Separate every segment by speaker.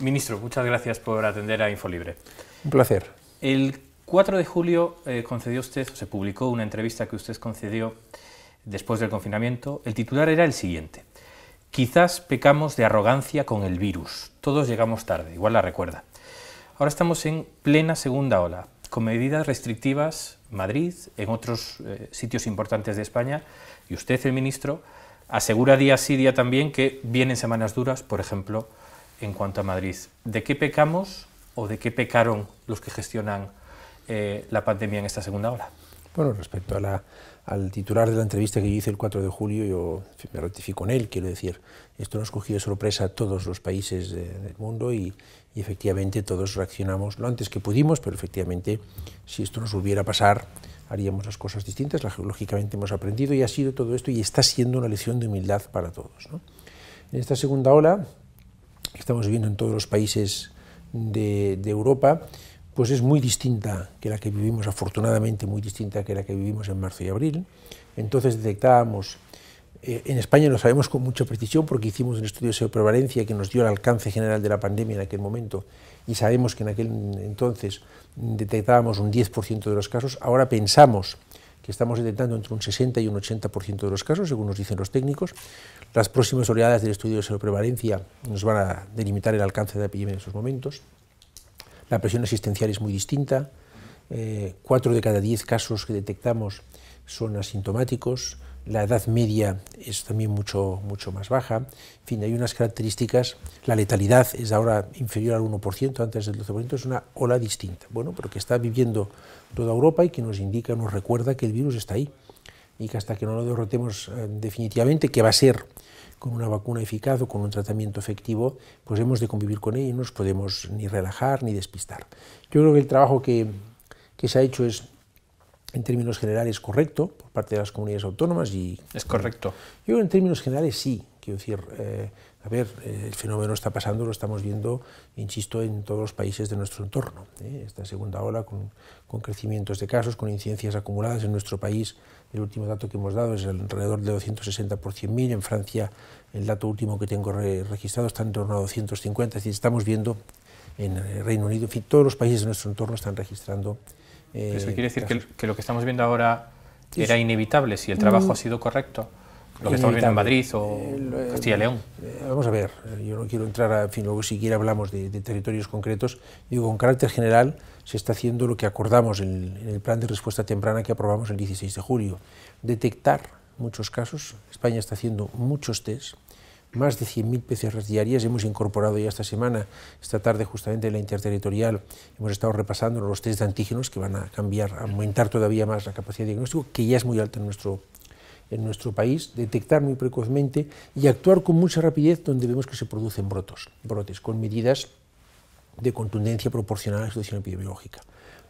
Speaker 1: Ministro, muchas gracias por atender a Infolibre. Un placer. El 4 de julio eh, concedió usted, se publicó una entrevista que usted concedió después del confinamiento. El titular era el siguiente. Quizás pecamos de arrogancia con el virus. Todos llegamos tarde, igual la recuerda. Ahora estamos en plena segunda ola, con medidas restrictivas Madrid, en otros eh, sitios importantes de España, y usted, el ministro, asegura día sí, día también que vienen semanas duras, por ejemplo, en cuanto a Madrid. ¿De qué pecamos o de qué pecaron los que gestionan eh, la pandemia en esta segunda ola?
Speaker 2: Bueno, respecto al titular de la entrevista que yo hice el 4 de julio, yo me ratifico en él, quiero decir, esto nos cogió de sorpresa a todos los países del mundo y, efectivamente todos reaccionamos lo antes que pudimos, pero efectivamente si esto nos hubiera a pasar haríamos las cosas distintas, la geológicamente hemos aprendido y ha sido todo esto y está siendo una lección de humildad para todos. En esta segunda ola que estamos viviendo en todos los países de, Europa, pues es muy distinta que la que vivimos, afortunadamente muy distinta que la que vivimos en marzo y abril. Entonces detectábamos eh, en España lo sabemos con mucha precisión porque hicimos un estudio de prevalencia que nos dio el alcance general de la pandemia en aquel momento y sabemos que en aquel entonces detectábamos un 10% de los casos. Ahora pensamos estamos detectando entre un 60 y un 80% de los casos, según nos dicen los técnicos. Las próximas oleadas del estudio de seroprevalencia nos van a delimitar el alcance de la epidemia en estos momentos. La presión asistencial es muy distinta. Eh, cuatro de cada diez casos que detectamos son asintomáticos la edad media es también mucho, mucho más baja. En fin, hay unas características, la letalidad es ahora inferior al 1%, antes del 12%, es una ola distinta. Bueno, pero que está viviendo toda Europa y que nos indica, nos recuerda que el virus está ahí y que hasta que no lo derrotemos eh, definitivamente, que va a ser con una vacuna eficaz o con un tratamiento efectivo, pues hemos de convivir con ello y no nos podemos ni relajar ni despistar. Yo creo que el trabajo que se ha hecho es en términos generales correcto por parte de las comunidades autónomas y es correcto. Yo en términos generales sí, quiero decir, eh, a ver, eh, el fenómeno está pasando, lo estamos viendo, insisto, en todos los países de nuestro entorno. ¿eh? Esta segunda ola con, crecimientos de casos, con incidencias acumuladas en nuestro país, el último dato que hemos dado es alrededor de 260 por 100.000, en Francia el dato último que tengo registrado está en torno a 250, es decir, estamos viendo en el Reino Unido, en fin, todos los países de nuestro entorno están registrando eh, ¿Eso quiere
Speaker 1: decir que, lo que estamos viendo ahora era inevitable si el trabajo mm. ha sido correcto? Lo que estamos viendo en Madrid o eh, eh, Castilla y León.
Speaker 2: Vamos a ver, yo no quiero entrar en fin, luego siquiera hablamos de, territorios concretos, digo, con carácter general se está haciendo lo que acordamos en, en el plan de respuesta temprana que aprobamos el 16 de julio, detectar muchos casos, España está haciendo muchos test, más de 100.000 PCR diarias hemos incorporado ya esta semana, esta tarde justamente en la interterritorial, hemos estado repasando los test de antígenos que van a cambiar, a aumentar todavía más la capacidad de diagnóstico, que ya es muy alta en nuestro, nuestro país, detectar muy precozmente y actuar con mucha rapidez donde vemos que se producen brotos, brotes, con medidas de contundencia proporcional a la situación epidemiológica.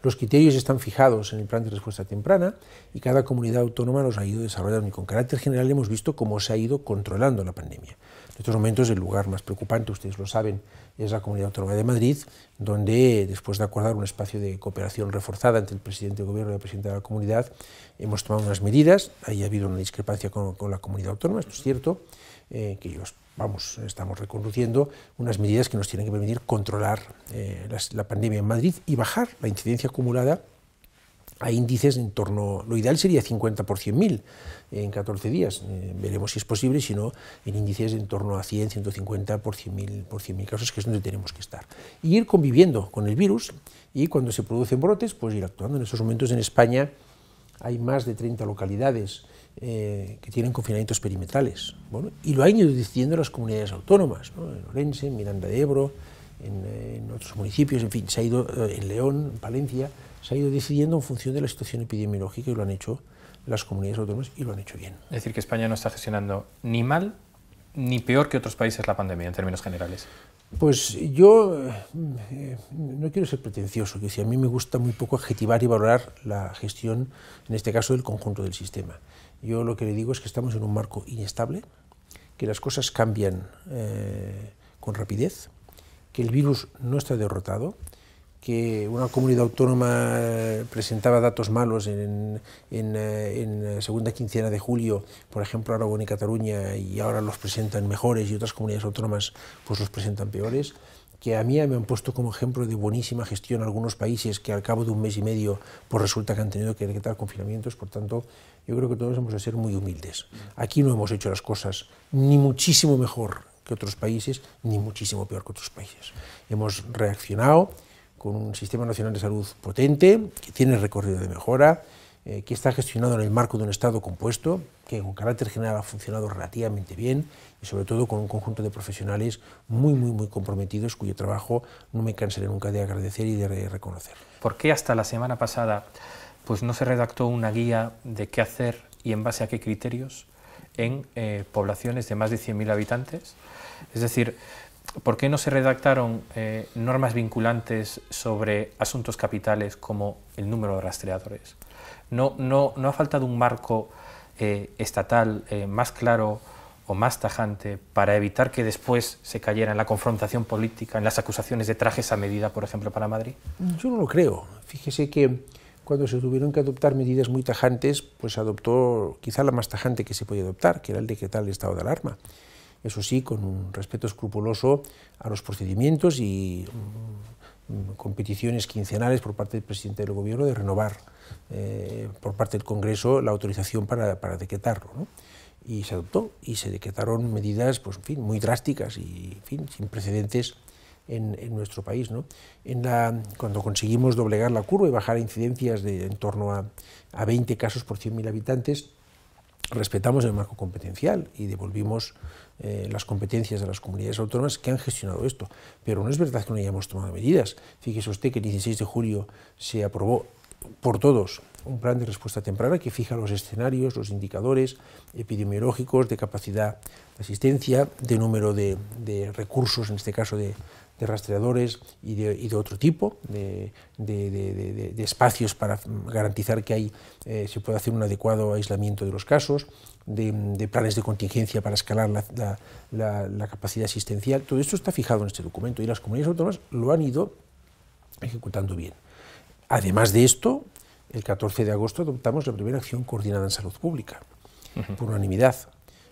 Speaker 2: Los criterios están fijados en el plan de respuesta temprana y cada comunidad autónoma los ha ido desarrollando y con carácter general hemos visto cómo se ha ido controlando la pandemia. En estos momentos el lugar más preocupante, ustedes lo saben, es la Comunidad Autónoma de Madrid, donde después de acordar un espacio de cooperación reforzada entre el presidente del gobierno y el presidente de la comunidad, hemos tomado unas medidas, ahí ha habido una discrepancia con, con la comunidad autónoma, esto es cierto, eh, que vamos, estamos reconduciendo unas medidas que nos tienen que permitir controlar eh, la pandemia en Madrid y bajar la incidencia acumulada a índices en torno, lo ideal sería 50 por 100.000 en 14 días, eh, veremos si es posible, sino en índices en torno a 100, 150 por 100.000 por casos, que es donde tenemos que estar. ir conviviendo con el virus y cuando se producen brotes, pues ir actuando. En estos momentos en España hay más de 30 localidades eh, que tienen confinamientos perimetrales. Bueno, y lo han ido decidiendo las comunidades autónomas, en Orense, en Miranda de Ebro, eh, en, otros municipios, en fin, se ha ido eh, en León, en Valencia, se ha ido decidiendo en función de la situación epidemiológica y lo han hecho las comunidades autónomas y lo han hecho bien.
Speaker 1: Es decir, que España no está gestionando
Speaker 2: ni mal ni
Speaker 1: peor que otros países la pandemia en términos generales.
Speaker 2: Pues yo no quiero ser pretencioso, que si a mí me gusta muy poco adjetivar y valorar la gestión, en este caso, del conjunto del sistema. Yo lo que le digo es que estamos en un marco inestable, que las cosas cambian eh, con rapidez, que el virus no está derrotado, que una comunidad autónoma eh, presentaba datos malos en, la en, eh, segunda quincena de julio, por ejemplo Aragón y Cataluña, y ahora los presentan mejores y otras comunidades autónomas pues los presentan peores que a mí me han puesto como ejemplo de buenísima gestión algunos países que al cabo de un mes y medio pues resulta que han tenido que decretar confinamientos, por tanto, yo creo que todos hemos de ser muy humildes. Aquí no hemos hecho las cosas ni muchísimo mejor que otros países, ni muchísimo peor que otros países. Hemos reaccionado con un sistema nacional de salud potente, que tiene recorrido de mejora, eh, que está gestionado en el marco de un Estado compuesto, que con carácter general ha funcionado relativamente bien y sobre todo con un conjunto de profesionales muy, muy, muy comprometidos cuyo trabajo no me cansaré nunca de agradecer y de reconocer. ¿Por qué hasta la semana pasada pues no se redactó una guía
Speaker 1: de qué hacer y en base a qué criterios en eh, poblaciones de más de 100.000 habitantes? Es decir, ¿por qué no se redactaron eh, normas vinculantes sobre asuntos capitales como el número de rastreadores? No, no, ha faltado un marco eh, estatal eh, más claro o más tajante para evitar que después se cayera en la confrontación política, en las acusaciones de trajes a medida, por ejemplo, para
Speaker 2: Madrid? Mm, yo no lo creo. Fíjese que cuando se tuvieron que adoptar medidas muy tajantes, pues adoptó quizá la más tajante que se podía adoptar, que era el decreto el estado de alarma. Eso sí, con un respeto escrupuloso a los procedimientos y mm, mm, competiciones quincenales por parte del presidente del gobierno de renovar eh, por parte del Congreso la autorización para, decretarlo. Y se adoptó y se decretaron medidas pues, fin, muy drásticas y fin, sin precedentes en, nuestro país. ¿no? En la, cuando conseguimos doblegar la curva y bajar incidencias de en torno a, 20 casos por 100.000 habitantes, respetamos el marco competencial y devolvimos eh, las competencias de las comunidades autónomas que han gestionado esto. Pero no es verdad que no hayamos tomado medidas. Fíjese usted que el 16 de julio se aprobó por todos un plan de respuesta temprana que fija los escenarios, los indicadores epidemiológicos de capacidad de asistencia, de número de, recursos, en este caso de, rastreadores y de, otro tipo, de, espacios para garantizar que hay, eh, se puede hacer un adecuado aislamiento de los casos, de, planes de contingencia para escalar la capacidad asistencial. Todo esto está fijado en este documento y las comunidades autónomas lo han ido ejecutando bien. Además de esto, el 14 de agosto adoptamos la primera acción coordinada en salud pública, por unanimidad.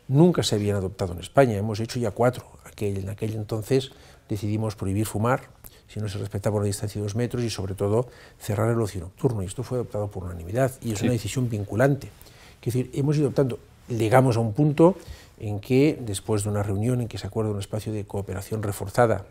Speaker 2: Nunca se habían adoptado en España, hemos hecho ya cuatro. en aquel entonces decidimos prohibir fumar, si no se respetaba una distancia de dos metros y sobre todo cerrar el ocio nocturno. Y esto fue adoptado por unanimidad y es una decisión vinculante. Es decir, hemos ido adoptando, llegamos a un punto en que después de una reunión en que se acuerda un espacio de cooperación reforzada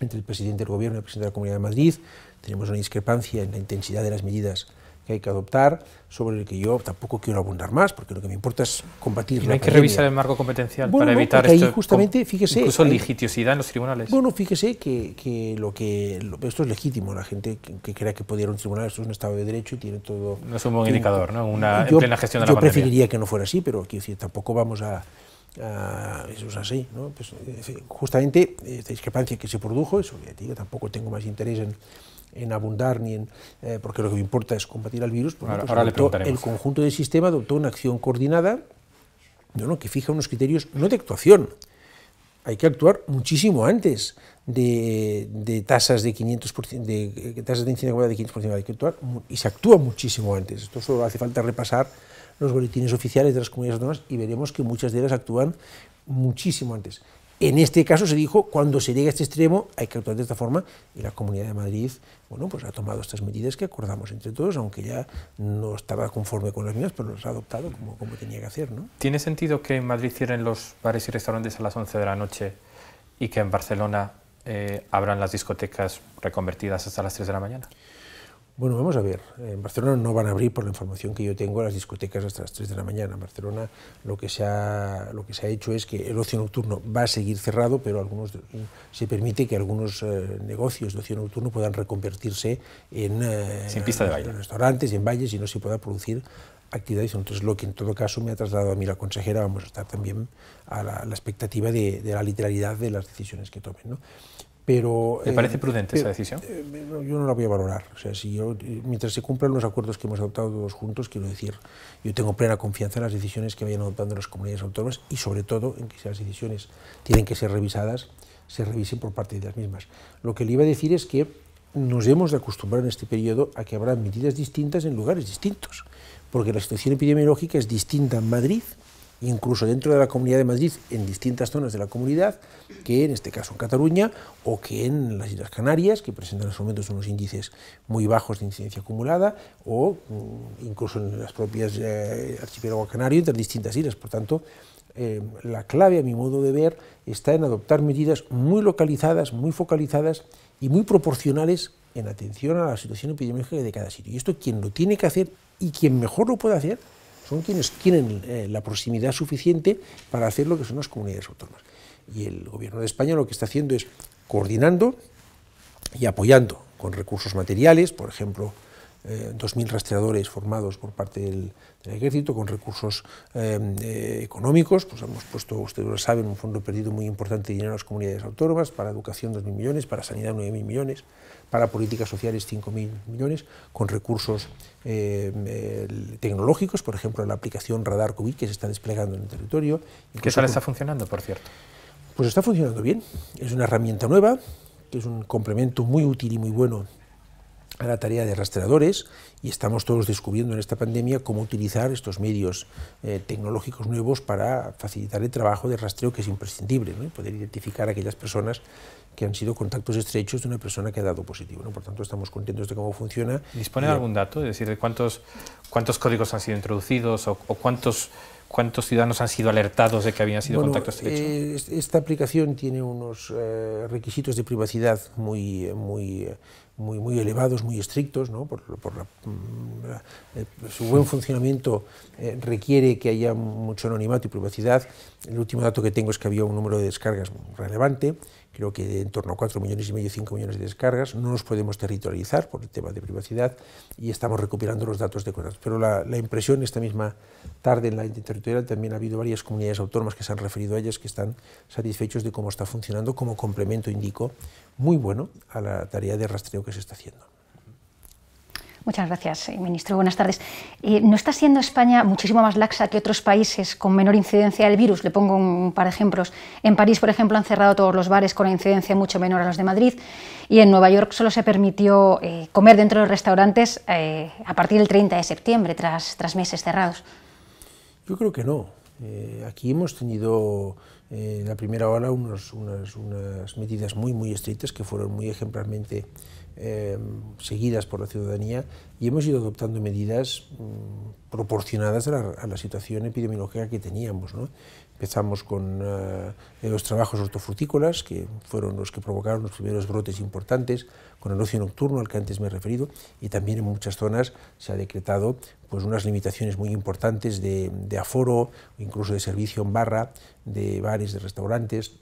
Speaker 2: entre el presidente del Gobierno y el presidente de la Comunidad de Madrid. Tenemos una discrepancia en la intensidad de las medidas que hay que adoptar, sobre el que yo tampoco quiero abundar más, porque lo que me importa es combatir. Y hay que revisar el marco competencial para evitar esto. justamente, fíjese, incluso hay, en los tribunales. Bueno, fíjese que, que lo que esto es legítimo. La gente que, crea que pudiera un tribunal, esto es un Estado de Derecho y tiene todo. No es un buen indicador, ¿no? Una en plena gestión de la Yo preferiría que no fuera así, pero quiero decir, tampoco vamos a Ah, eso es así, pues, justamente esta discrepancia que se produjo, eso tampoco tengo más interés en, abundar ni en eh, porque lo que me importa es combatir al virus, pues, ahora, pues, el conjunto del sistema adoptó una acción coordinada ¿no? que fija unos criterios no de actuación. Hay que actuar muchísimo antes de, tasas de 500%, de, de eh, tasas de incidencia de 500%, hay que actuar y se actúa muchísimo antes. Esto solo hace falta repasar los boletines oficiales de las comunidades autónomas y veremos que muchas de ellas actúan muchísimo antes. En este caso se dijo, cuando se llega a este extremo hay que actuar de esta forma y la Comunidad de Madrid bueno, pues ha tomado estas medidas que acordamos entre todos, aunque ya no estaba conforme con las mías, pero las ha adoptado como, tenía que hacer. ¿no?
Speaker 1: ¿Tiene sentido que en Madrid cierren los bares y restaurantes a las 11 de la noche y que en Barcelona eh, abran las discotecas reconvertidas hasta las 3 de la mañana?
Speaker 2: Bueno, vamos a ver. En Barcelona no van a abrir, por la información que yo tengo, las discotecas hasta las 3 de la mañana. En Barcelona lo que se ha, lo que se ha hecho es que el ocio nocturno va a seguir cerrado, pero algunos, uh, se permite que algunos eh, negocios de ocio nocturno puedan reconvertirse en, eh, pista de en restaurantes, en valles, y no se pueda producir actividades. Entonces, lo que en todo caso me ha trasladado a mí la consejera, vamos a estar también a la, expectativa de, la literalidad de las decisiones que tomen. Pero, parece eh, prudente esa decisión? Eh, yo no la voy a valorar. O sea, si eh, mientras se cumplan los acuerdos que hemos adoptado todos juntos, quiero decir, yo tengo plena confianza en las decisiones que vayan adoptando las comunidades autónomas y sobre todo en que si las decisiones tienen que ser revisadas, se revisen por parte de las mismas. Lo que le iba a decir es que nos hemos de acostumbrar en este periodo a que habrá medidas distintas en lugares distintos, porque la situación epidemiológica es distinta en Madrid incluso dentro de la Comunidad de Madrid, en distintas zonas de la comunidad, que en este caso en Cataluña o que en las Islas Canarias, que presentan en estos momentos unos índices muy bajos de incidencia acumulada, o mm, incluso en las propias eh, archipiélago canario, entre distintas islas. Por tanto, eh, la clave, a mi modo de ver, está en adoptar medidas muy localizadas, muy focalizadas y muy proporcionales en atención a la situación epidemiológica de cada sitio. Y esto quien lo tiene que hacer y quien mejor lo puede hacer son quienes tienen eh, la proximidad suficiente para hacer lo que son las comunidades autónomas. Y el Gobierno de España lo que está haciendo es coordinando y apoyando con recursos materiales, por ejemplo, 2.000 eh, rastreadores formados por parte del, ejército, con recursos em, eh, económicos, pues hemos puesto, ustedes lo saben, un fondo perdido muy importante de dinero a las comunidades autónomas, para educación 2.000 millones, para sanidad 9.000 millones, para políticas sociales 5.000 millones, con recursos eh, tecnológicos, por ejemplo, la aplicación Radar COVID que se está desplegando en el territorio. ¿Qué tal está funcionando, por cierto? Pues está funcionando bien. Es una herramienta nueva, que es un complemento muy útil y muy bueno a la tarea de rastreadores y estamos todos descubriendo en esta pandemia cómo utilizar estos medios eh, tecnológicos nuevos para facilitar el trabajo de rastreo que es imprescindible, poder identificar a aquellas personas que han sido contactos estrechos de una persona que ha dado positivo. ¿no? Por tanto, estamos contentos de cómo funciona. ¿Dispone de algún
Speaker 1: dato? Es decir, cuántos, cuántos códigos han sido introducidos o, cuántos... ¿Cuántos ciudadanos han sido alertados de que habían sido contactos estrechos?
Speaker 2: Eh, esta aplicación tiene unos eh, requisitos de privacidad muy, muy, muy, muy elevados, muy estrictos, ¿no? por, mm, su buen funcionamiento eh, requiere que haya mucho anonimato y privacidad. El último dato que tengo es que había un número de descargas relevante creo que en torno a 4 millones y medio, 5 millones de descargas, no nos podemos territorializar por el tema de privacidad y estamos recuperando los datos de cuentas. Pero la, la impresión esta misma tarde en la interterritorial también ha habido varias comunidades autónomas que se han referido a ellas que están satisfechos de cómo está funcionando como complemento, indico, muy bueno a la tarea de rastreo que se está haciendo.
Speaker 3: Muchas gracias, eh, ministro. Buenas tardes. Eh, ¿No está siendo España muchísimo más laxa que otros países con menor incidencia del virus? Le pongo un par de ejemplos. En París, por ejemplo, han cerrado todos los bares con una incidencia mucho menor a los de Madrid y en Nueva York solo se permitió eh, comer dentro de los restaurantes a partir del 30 de septiembre, tras, tras meses cerrados.
Speaker 2: Yo creo que no. aquí hemos tenido en la primera ola unos, unas, unas medidas muy, muy estrictas que fueron muy ejemplarmente Em, seguidas por la ciudadanía y hemos ido adoptando medidas mm, proporcionadas a la, situación epidemiológica que teníamos. Empezamos con eh, los trabajos hortofrutícolas, que fueron los que provocaron los primeros brotes importantes, con el ocio nocturno al que antes me he referido, y también en muchas zonas se ha decretado pues, unas limitaciones muy importantes de, de aforo, incluso de servicio en barra, de bares, de restaurantes,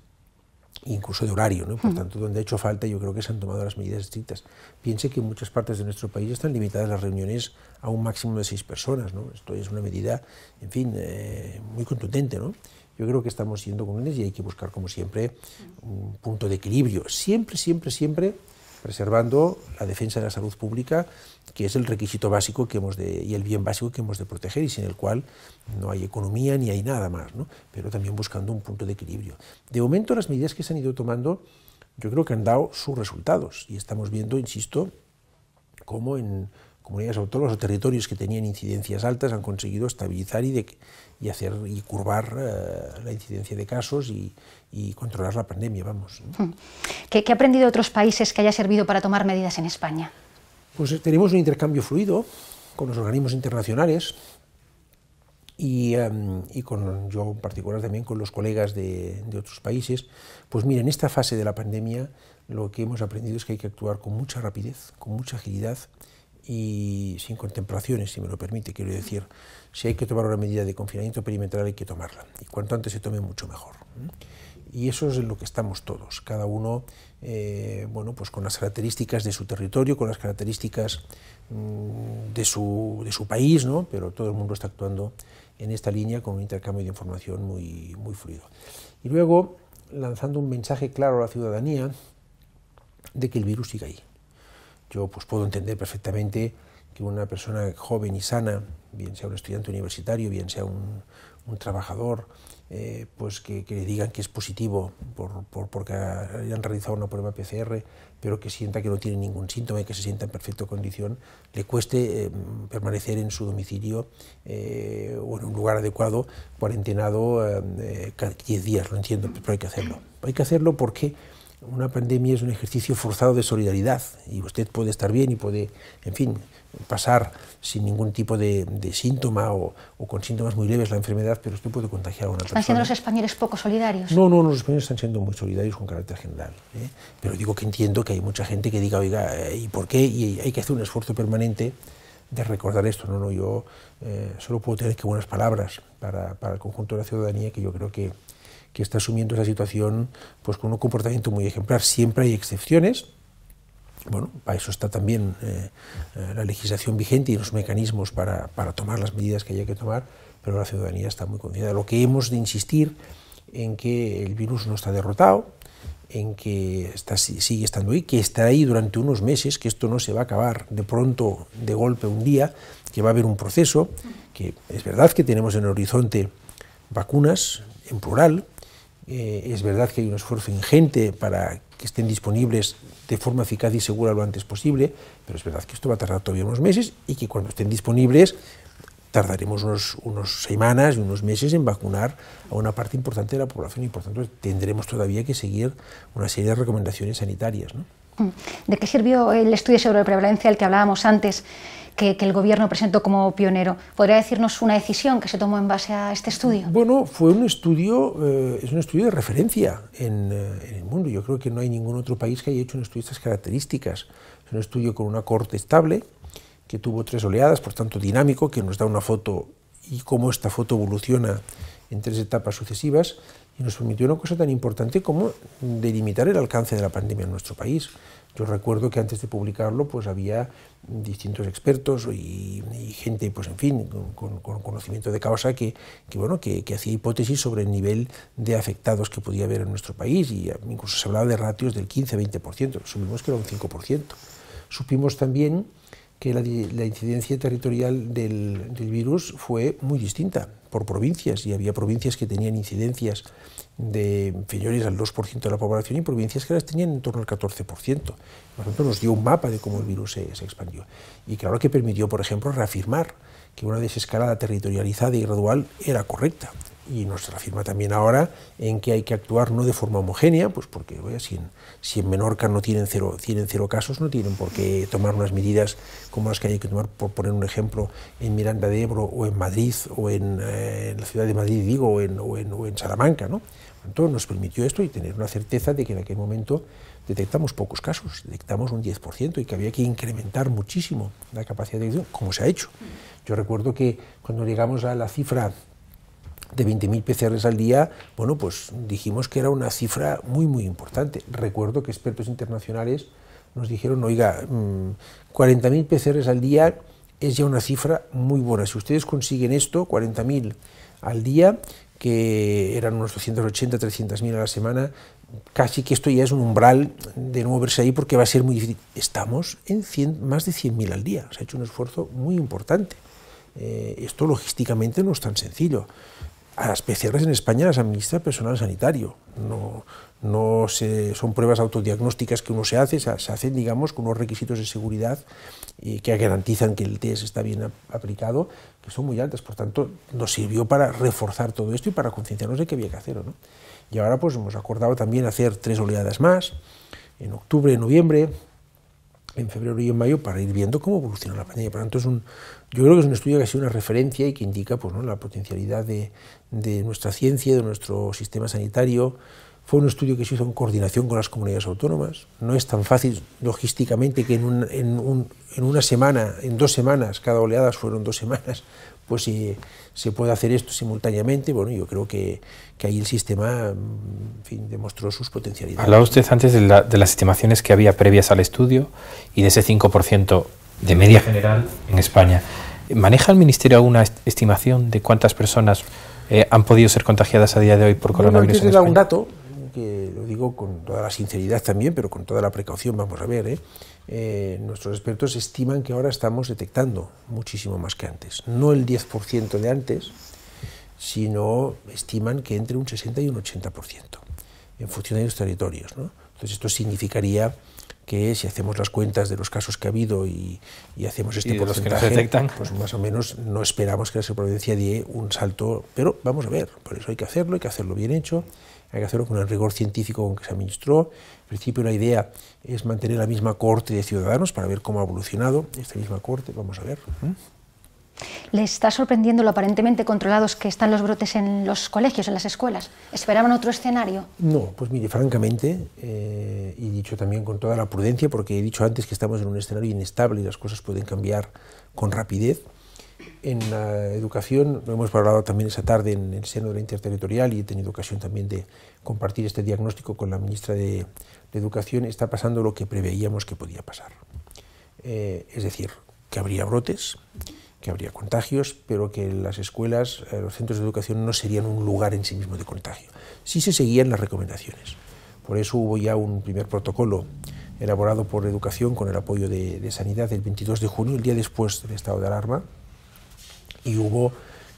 Speaker 2: incluso de horario, ¿no? Por tanto, donde ha hecho falta, yo creo que se han tomado las medidas estrictas. Piense que en muchas partes de nuestro país están limitadas las reuniones a un máximo de seis personas, ¿no? Esto es una medida, en fin, eh, muy contundente, ¿no? Yo creo que estamos siendo comunes y hay que buscar, como siempre, un punto de equilibrio. Siempre, siempre, siempre preservando la defensa de la salud pública, que es el requisito básico que hemos de, y el bien básico que hemos de proteger y sin el cual no hay economía ni hay nada más, pero también buscando un punto de equilibrio. De momento las medidas que se han ido tomando yo creo que han dado sus resultados y estamos viendo, insisto, cómo en comunidades autónomas o territorios que tenían incidencias altas han conseguido estabilizar y, de, hacer y curvar eh, la incidencia de casos y, controlar la pandemia, vamos.
Speaker 3: Hmm. ¿Qué, ha aprendido otros países que haya servido para tomar medidas en España?
Speaker 2: Pues eh, tenemos un intercambio fluido con los organismos internacionales em, y, con yo en particular también con los colegas de, de otros países. Pues mira, en esta fase de la pandemia lo que hemos aprendido es que hay que actuar con mucha rapidez, con mucha agilidad, y sin contemplaciones, si me lo permite, quiero decir, si hay que tomar una medida de confinamiento perimetral hay que tomarla y cuanto antes se tome mucho mejor. Y eso es en lo que estamos todos, cada uno eh, bueno, pues con las características de su territorio, con las características mm, de, su, país, pero todo el mundo está actuando en esta línea con un intercambio de información muy, muy fluido. Y luego lanzando un mensaje claro a la ciudadanía de que el virus sigue ahí yo pues, puedo entender perfectamente que una persona joven y sana, bien sea un estudiante universitario, bien sea un, trabajador, eh, pues que, le digan que es positivo por, porque hayan realizado una prueba PCR, pero que sienta que no tiene ningún síntoma y que se sienta en perfecta condición, le cueste eh, permanecer en su domicilio eh, o en un lugar adecuado, cuarentenado cada 10 días, lo entiendo, pero hay que hacerlo. Hay que hacerlo porque una pandemia es un ejercicio forzado de solidaridad y usted puede estar bien y puede, en fin, pasar sin ningún tipo de, síntoma o, con síntomas muy leves la enfermedad, pero usted puede contagiar a una persona. ¿Están siendo
Speaker 3: los españoles poco solidarios? No,
Speaker 2: no, los españoles están siendo muy solidarios con carácter general. ¿eh? Pero digo que entiendo que hay mucha gente que diga, oiga, eh, ¿y por qué? Y hay que hacer un esfuerzo permanente de recordar esto. No, no, yo eh, solo puedo tener que buenas palabras para el conjunto de la ciudadanía, que yo creo que que está asumiendo esa situación pues, con un comportamiento muy ejemplar. Siempre hay excepciones. Bueno, para eso está también eh, eh, la legislación vigente y los mecanismos para, para, tomar las medidas que haya que tomar, pero la ciudadanía está muy confiada. Lo que hemos de insistir en que el virus no está derrotado, en que está, sigue estando ahí, que estará ahí durante unos meses, que esto no se va a acabar de pronto, de golpe, un día, que va a haber un proceso, que es verdad que tenemos en el horizonte vacunas, en plural, eh, es verdad que hay un esfuerzo ingente para que estén disponibles de forma eficaz y segura lo antes posible, pero es verdad que esto va a tardar todavía unos meses y que cuando estén disponibles tardaremos unas unos semanas y unos meses en vacunar a una parte importante de la población y por tanto tendremos todavía que seguir una serie de recomendaciones sanitarias.
Speaker 3: ¿De qué sirvió el estudio sobre prevalencia del que hablábamos antes? que, el Gobierno presentó como pionero. ¿Podría decirnos una decisión que se tomó en base a este estudio?
Speaker 2: Bueno, fue un estudio, eh, es un estudio de referencia en, eh, en, el mundo. Yo creo que no hay ningún otro país que haya hecho un estudio de estas características. Es un estudio con una corte estable, que tuvo tres oleadas, por tanto dinámico, que nos da una foto y cómo esta foto evoluciona en tres etapas sucesivas y nos permitió una cosa tan importante como delimitar el alcance de la pandemia en nuestro país. Yo recuerdo que antes de publicarlo pues había distintos expertos y, gente, pues en fin, con, conocimiento de causa que, bueno, que, hacía hipótesis sobre el nivel de afectados que podía haber en nuestro país y ah, incluso se hablaba de ratios del 15-20%, supimos que era un 5%. Supimos también que la, incidencia territorial del, virus fue muy distinta por provincias y había provincias que tenían incidencias de inferiores al 2% de la población y provincias que las tenían en torno al 14%. Por lo tanto, nos dio un mapa de cómo el virus se, se expandió. Y claro que permitió, por ejemplo, reafirmar que una desescalada territorializada y gradual era correcta y nuestra firma también ahora en que hay que actuar no de forma homogénea, pues porque si, en, en, Menorca no tienen cero, tienen cero casos, no tienen por qué tomar unas medidas como las que hay que tomar, por poner un ejemplo, en Miranda de Ebro o en Madrid o en, eh, la ciudad de Madrid, digo, o en, en, Salamanca. ¿no? Entonces nos permitió esto y tener una certeza de que en aquel momento detectamos pocos casos, detectamos un 10% y que había que incrementar muchísimo la capacidad de acción, como se ha hecho. Yo recuerdo que cuando llegamos a la cifra de 20.000 PCRs al día, bueno, pues dijimos que era una cifra muy, muy importante. Recuerdo que expertos internacionales nos dijeron, oiga, 40.000 mm, PCRs al día es ya una cifra muy buena. Si ustedes consiguen esto, 40.000 al día, que eran unos 280, 300.000 a la semana, casi que esto ya es un umbral de no moverse ahí porque va a ser muy difícil. Estamos en más de 100.000 al día, se ha hecho un esfuerzo muy importante. Eh, esto logísticamente no es tan sencillo a las PCR en España las administra personal sanitario. No, no son pruebas autodiagnósticas que uno se hace, se, hacen, digamos, con unos requisitos de seguridad eh, que garantizan que el test está bien aplicado, que son muy altas. Por tanto, nos sirvió para reforzar todo esto y para concienciarnos de que había que hacerlo. Y ahora pues hemos acordado también hacer tres oleadas más, en octubre, en noviembre, en febrero y en mayo, para ir viendo cómo evoluciona la pandemia. Por tanto, es un, yo creo que es un estudio que ha sido una referencia y que indica pues, ¿no? la potencialidad de, nuestra ciencia, de nuestro sistema sanitario. Fue un estudio que se hizo en coordinación con las comunidades autónomas. No es tan fácil logísticamente que en, un, en, un, en una semana, en dos semanas, cada oleada fueron dos semanas, pues se, se puede hacer esto simultáneamente. Bueno, yo creo que, ahí el sistema demostró sus potencialidades. Hablaba usted
Speaker 1: antes de, de las estimaciones que había previas al estudio y de ese 5% de media
Speaker 2: general en España. ¿Maneja
Speaker 1: el Ministerio alguna estimación de cuántas personas eh, han podido ser contagiadas a día de hoy por coronavirus? Yo un
Speaker 2: dato, que lo digo con toda la sinceridad también, pero con toda la precaución, vamos a ver. ¿eh? Eh, nuestros expertos estiman que ahora estamos detectando muchísimo más que antes. No el 10% de antes, sino estiman que entre un 60 y un 80% en función de los territorios. ¿no? Entonces esto significaría que si hacemos las cuentas de los casos que ha habido y, hacemos este porcentaje, pues más o menos no esperamos que la supervivencia dé un salto, pero vamos a ver, por eso hay que hacerlo, hay que hacerlo bien hecho, hay que hacerlo con el rigor científico con que se administró. En principio la idea es mantener la misma corte de ciudadanos para ver cómo ha evolucionado esta misma corte, vamos a ver. ¿Mm?
Speaker 3: ¿Le está sorprendiendo lo aparentemente controlados que están los brotes en los colegios, en las escuelas? ¿Esperaban otro escenario?
Speaker 2: No, pues mire, francamente, eh, y dicho también con toda la prudencia, porque he dicho antes que estamos en un escenario inestable y las cosas pueden cambiar con rapidez. En la educación, lo hemos hablado también esa tarde en el seno de la interterritorial y he tenido ocasión también de compartir este diagnóstico con la ministra de, Educación, está pasando lo que preveíamos que podía pasar. Eh, es decir, que habría brotes, que habría contagios, pero que las escuelas, eh, los centros de educación no serían un lugar en sí mismo de contagio. Sí se seguían las recomendaciones. Por eso hubo ya un primer protocolo elaborado por Educación con el apoyo de, Sanidad el 22 de junio, el día después del estado de alarma, y hubo,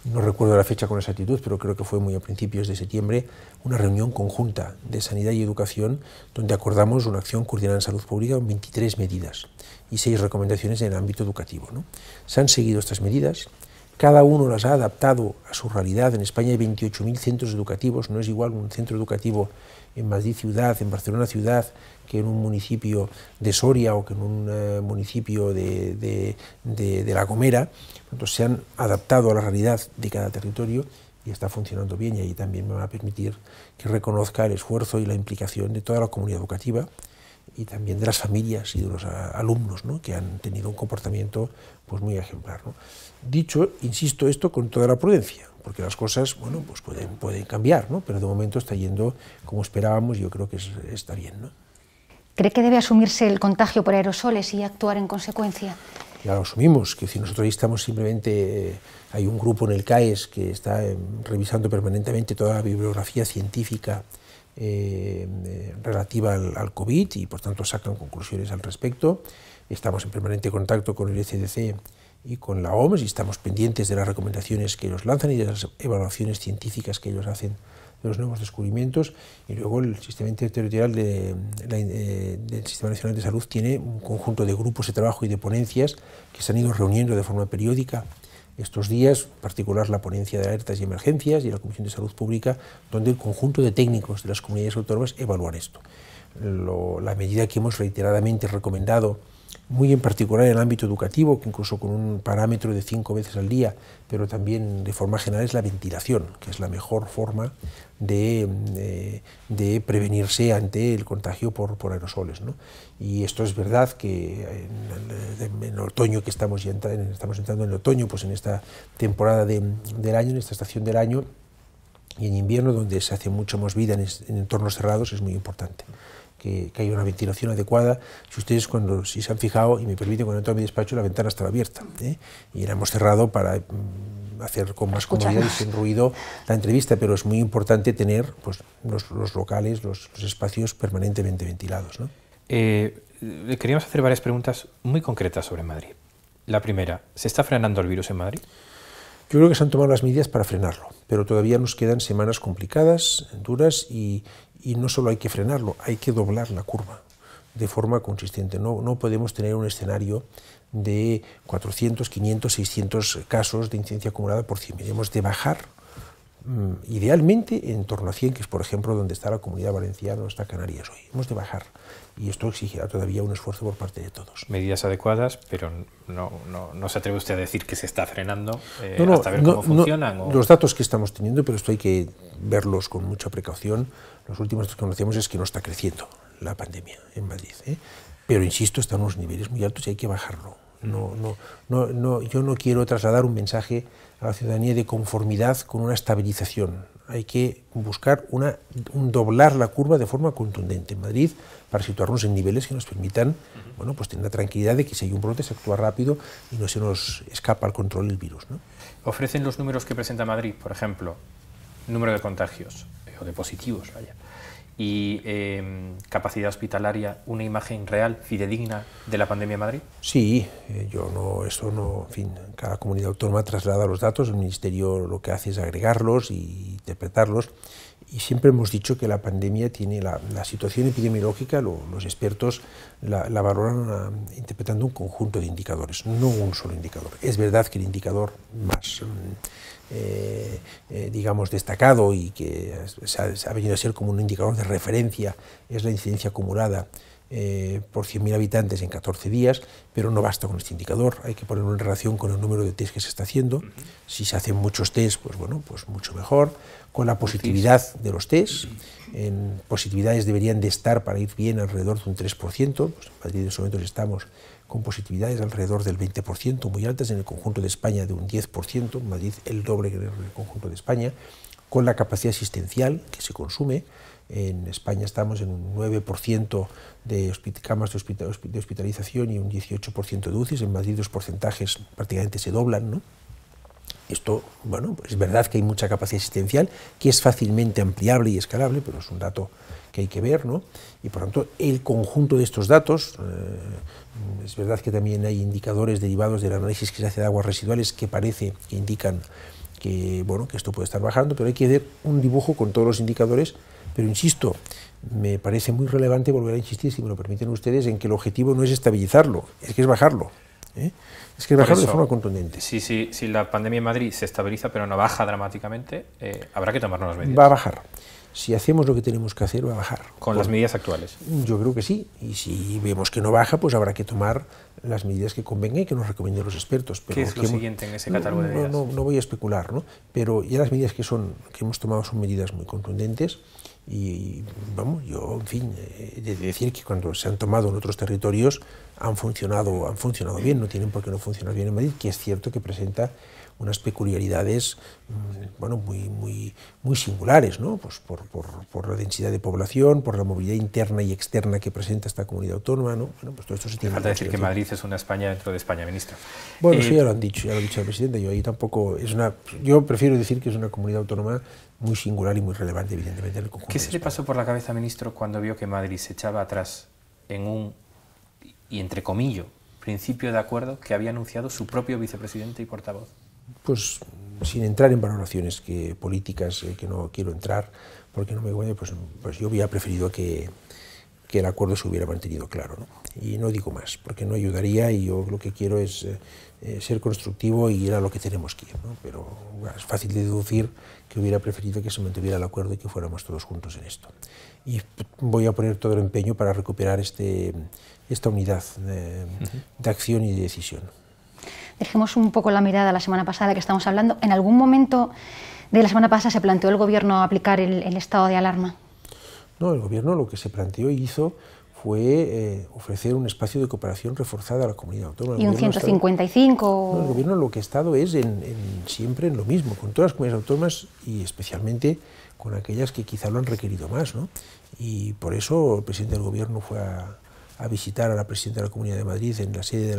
Speaker 2: no recuerdo la fecha con exactitud, pero creo que fue muy a principios de septiembre, una reunión conjunta de Sanidad y Educación donde acordamos una acción coordinada en salud pública con 23 medidas y seis recomendaciones en el ámbito educativo. ¿no? Se han seguido estas medidas, cada uno las ha adaptado a su realidad. En España hay 28.000 centros educativos, no es igual un centro educativo en Madrid ciudad, en Barcelona ciudad, que en un municipio de Soria o que en un eh, municipio de, La Gomera. Entonces se han adaptado a la realidad de cada territorio y está funcionando bien y ahí también me va a permitir que reconozca el esfuerzo y la implicación de toda la comunidad educativa y también de las familias y de los ah, alumnos ¿no? que han tenido un comportamiento pues, muy ejemplar. Dicho, insisto, esto con toda la prudencia, porque las cosas bueno, pues pueden, pueden cambiar, ¿no? pero de momento está yendo como esperábamos y yo creo que está bien. ¿no?
Speaker 3: ¿Cree que debe asumirse el contagio por aerosoles y actuar en consecuencia?
Speaker 2: ya lo asumimos, que si nosotros estamos simplemente, eh, hay un grupo en el CAES que está em, revisando permanentemente toda la bibliografía científica eh, relativa al, COVID y por tanto sacan conclusiones al respecto. Estamos en permanente contacto con el ECDC y con la OMS y estamos pendientes de las recomendaciones que ellos lanzan y de las evaluaciones científicas que ellos hacen de los nuevos descubrimientos y luego el sistema interterritorial eh, del Sistema Nacional de Salud tiene un conjunto de grupos de trabajo y de ponencias que se han ido reuniendo de forma periódica estos días, en particular la ponencia de alertas y emergencias y la Comisión de Salud Pública, donde el conjunto de técnicos de las comunidades autónomas evaluar esto. la medida que hemos reiteradamente recomendado muy en particular en el ámbito educativo, que incluso con un parámetro de cinco veces al día, pero también de forma general es la ventilación, que es la mejor forma de, eh, prevenirse ante el contagio por, por aerosoles. Y esto es verdad que en otoño que estamos, ya estamos entrando en el otoño, pues en esta temporada del año, en esta estación del año, y en invierno, donde se hace mucho más vida en entornos cerrados, es muy importante que, haya una ventilación adecuada. Si ustedes cuando, si se han fijado, y me permiten, cuando entro a mi despacho la ventana estaba abierta ¿eh? y la hemos cerrado para mm, hacer con más comodidad y sin ruido la entrevista, pero es muy importante tener pues, los, los locales, los, espacios permanentemente ventilados.
Speaker 1: Eh, queríamos hacer varias preguntas muy concretas sobre Madrid. La primera, ¿se está frenando el virus en
Speaker 2: Madrid? Yo creo que se han tomado las medidas para frenarlo, pero todavía nos quedan semanas complicadas, duras, y, y no solo hay que frenarlo, hay que doblar la curva de forma consistente. No, no podemos tener un escenario de 400, 500, 600 casos de incidencia acumulada por 100. Hemos de bajar mm, idealmente en torno a 100, que es por ejemplo donde está la comunidad valenciana o está Canarias hoy. Hemos de bajar y esto exigirá todavía un esfuerzo por parte de todos. Medidas adecuadas, pero no,
Speaker 1: no, se atreve usted a decir que se está frenando eh, hasta ver cómo funcionan. Los datos
Speaker 2: que estamos teniendo, pero esto hay que verlos con mucha precaución, los últimos que conocemos es que no está creciendo la pandemia en Madrid. ¿eh? Pero insisto, están unos niveles muy altos y hay que bajarlo. No, no, no, yo no quiero trasladar un mensaje a la ciudadanía de conformidad con una estabilización. Hay que buscar una, un doblar la curva de forma contundente en Madrid para situarnos en niveles que nos permitan bueno, pues tener la tranquilidad de que si hay un brote se actúa rápido y no se nos escapa al control el virus. ¿no?
Speaker 1: Ofrecen los números que presenta Madrid, por ejemplo, número de contagios, de positivos, vaya. Y eh, capacidad hospitalaria, una imagen real, fidedigna de la pandemia en Madrid?
Speaker 2: Sí, eh, yo no, eso no, en fin, cada comunidad autónoma traslada los datos, el Ministerio lo que hace es agregarlos y interpretarlos. Y siempre hemos dicho que la pandemia tiene la, situación epidemiológica, los expertos la, valoran ah, interpretando un conjunto de indicadores, no un solo indicador. Es verdad que el indicador más mm, eh, eh, digamos, destacado y que se ha, venido a ser como un indicador de referencia es la incidencia acumulada eh, por 100.000 habitantes en 14 días, pero no basta con este indicador, hay que ponerlo en relación con el número de test que se está haciendo. Si se hacen muchos test, pues bueno, pues mucho mejor. Con la positividad de los test, en positividades deberían de estar para ir bien alrededor de un 3%, pues partir de de estos momentos estamos con positividades alrededor del 20%, muy altas en el conjunto de España de un 10%, Madrid el doble que en el conjunto de España, con la capacidad asistencial que se consume. En España estamos en un 9% de camas de hospitalización y un 18% de UCI, En Madrid los porcentajes prácticamente se doblan. ¿no? Esto, bueno, pues es verdad que hay mucha capacidad asistencial, que es fácilmente ampliable y escalable, pero es un dato que hay que ver, ¿no? y por tanto el conjunto de estos datos, eh, es verdad que también hay indicadores derivados del análisis que se hace de aguas residuales que parece que indican que, bueno, que esto puede estar bajando, pero hay que ver un dibujo con todos los indicadores, pero insisto, me parece muy relevante volver a insistir, si me lo permiten ustedes, en que el objetivo no es estabilizarlo, es que es bajarlo. ¿eh? Es que bajar de forma contundente.
Speaker 1: Si, sí, si, la pandemia en Madrid se estabiliza pero no baja dramáticamente, eh, habrá que tomarnos las medidas. Va a
Speaker 2: bajar. Si hacemos lo que tenemos que hacer, va a bajar. ¿Con las medidas actuales? Yo creo que sí. Y si vemos que no baja, pues habrá que tomar las medidas que convengan y que nos recomienden los expertos. Pero ¿Qué es lo siguiente en ese catálogo de medidas? No, voy a especular, ¿no? Pero ya las medidas que, son, que hemos tomado son medidas muy contundentes y vamos, yo, en fin, eh, de decir que cuando se han tomado en otros territorios han funcionado, han funcionado bien, no tienen por qué no funcionar bien en Madrid, que es cierto que presenta unas peculiaridades mm, bueno, muy, muy, muy singulares, ¿no? pues por, por, la densidad de población, por la movilidad interna y externa que presenta esta comunidad autónoma. ¿no? Bueno, pues todo esto se tiene falta decir que Madrid
Speaker 1: es una España dentro de España, ministro. Bueno, sí, eh, ya lo han
Speaker 2: dicho, ya lo ha dicho el presidente. Yo ahí tampoco. Es una, yo prefiero decir que es una comunidad autónoma muy singular y muy relevante, evidentemente, en el
Speaker 1: ¿Qué se le pasó por la cabeza, ministro, cuando vio que Madrid se echaba atrás en un, y entre comillas, principio de acuerdo que había anunciado su propio vicepresidente y portavoz?
Speaker 2: Pues sin entrar en valoraciones que, políticas eh, que no quiero entrar, porque no me voy pues, pues yo hubiera preferido que, que el acuerdo se hubiera mantenido claro. ¿no? Y no digo más, porque no ayudaría y yo lo que quiero es eh, eh, ser constructivo y era lo que tenemos que ir. Pero es fácil de deducir que hubiera preferido que se mantuviera el acuerdo y que fuéramos todos juntos en esto. Y voy a poner todo el empeño para recuperar este, esta unidad de, acción y de decisión.
Speaker 3: Dejemos un poco la mirada a la semana pasada que estamos hablando. ¿En algún momento de la semana pasada se planteó el Gobierno aplicar el, el estado de alarma?
Speaker 2: No, el Gobierno lo que se planteó y hizo fue eh, ofrecer un espacio de cooperación reforzada a la comunidad autónoma. ¿Y un
Speaker 3: 155? el
Speaker 2: gobierno lo que ha estado es en, siempre en lo mismo, con todas las comunidades autónomas y especialmente con aquellas que quizá lo han requerido más. ¿no? Y por eso el presidente del gobierno fue a, a visitar a la presidenta de la Comunidad de Madrid en la sede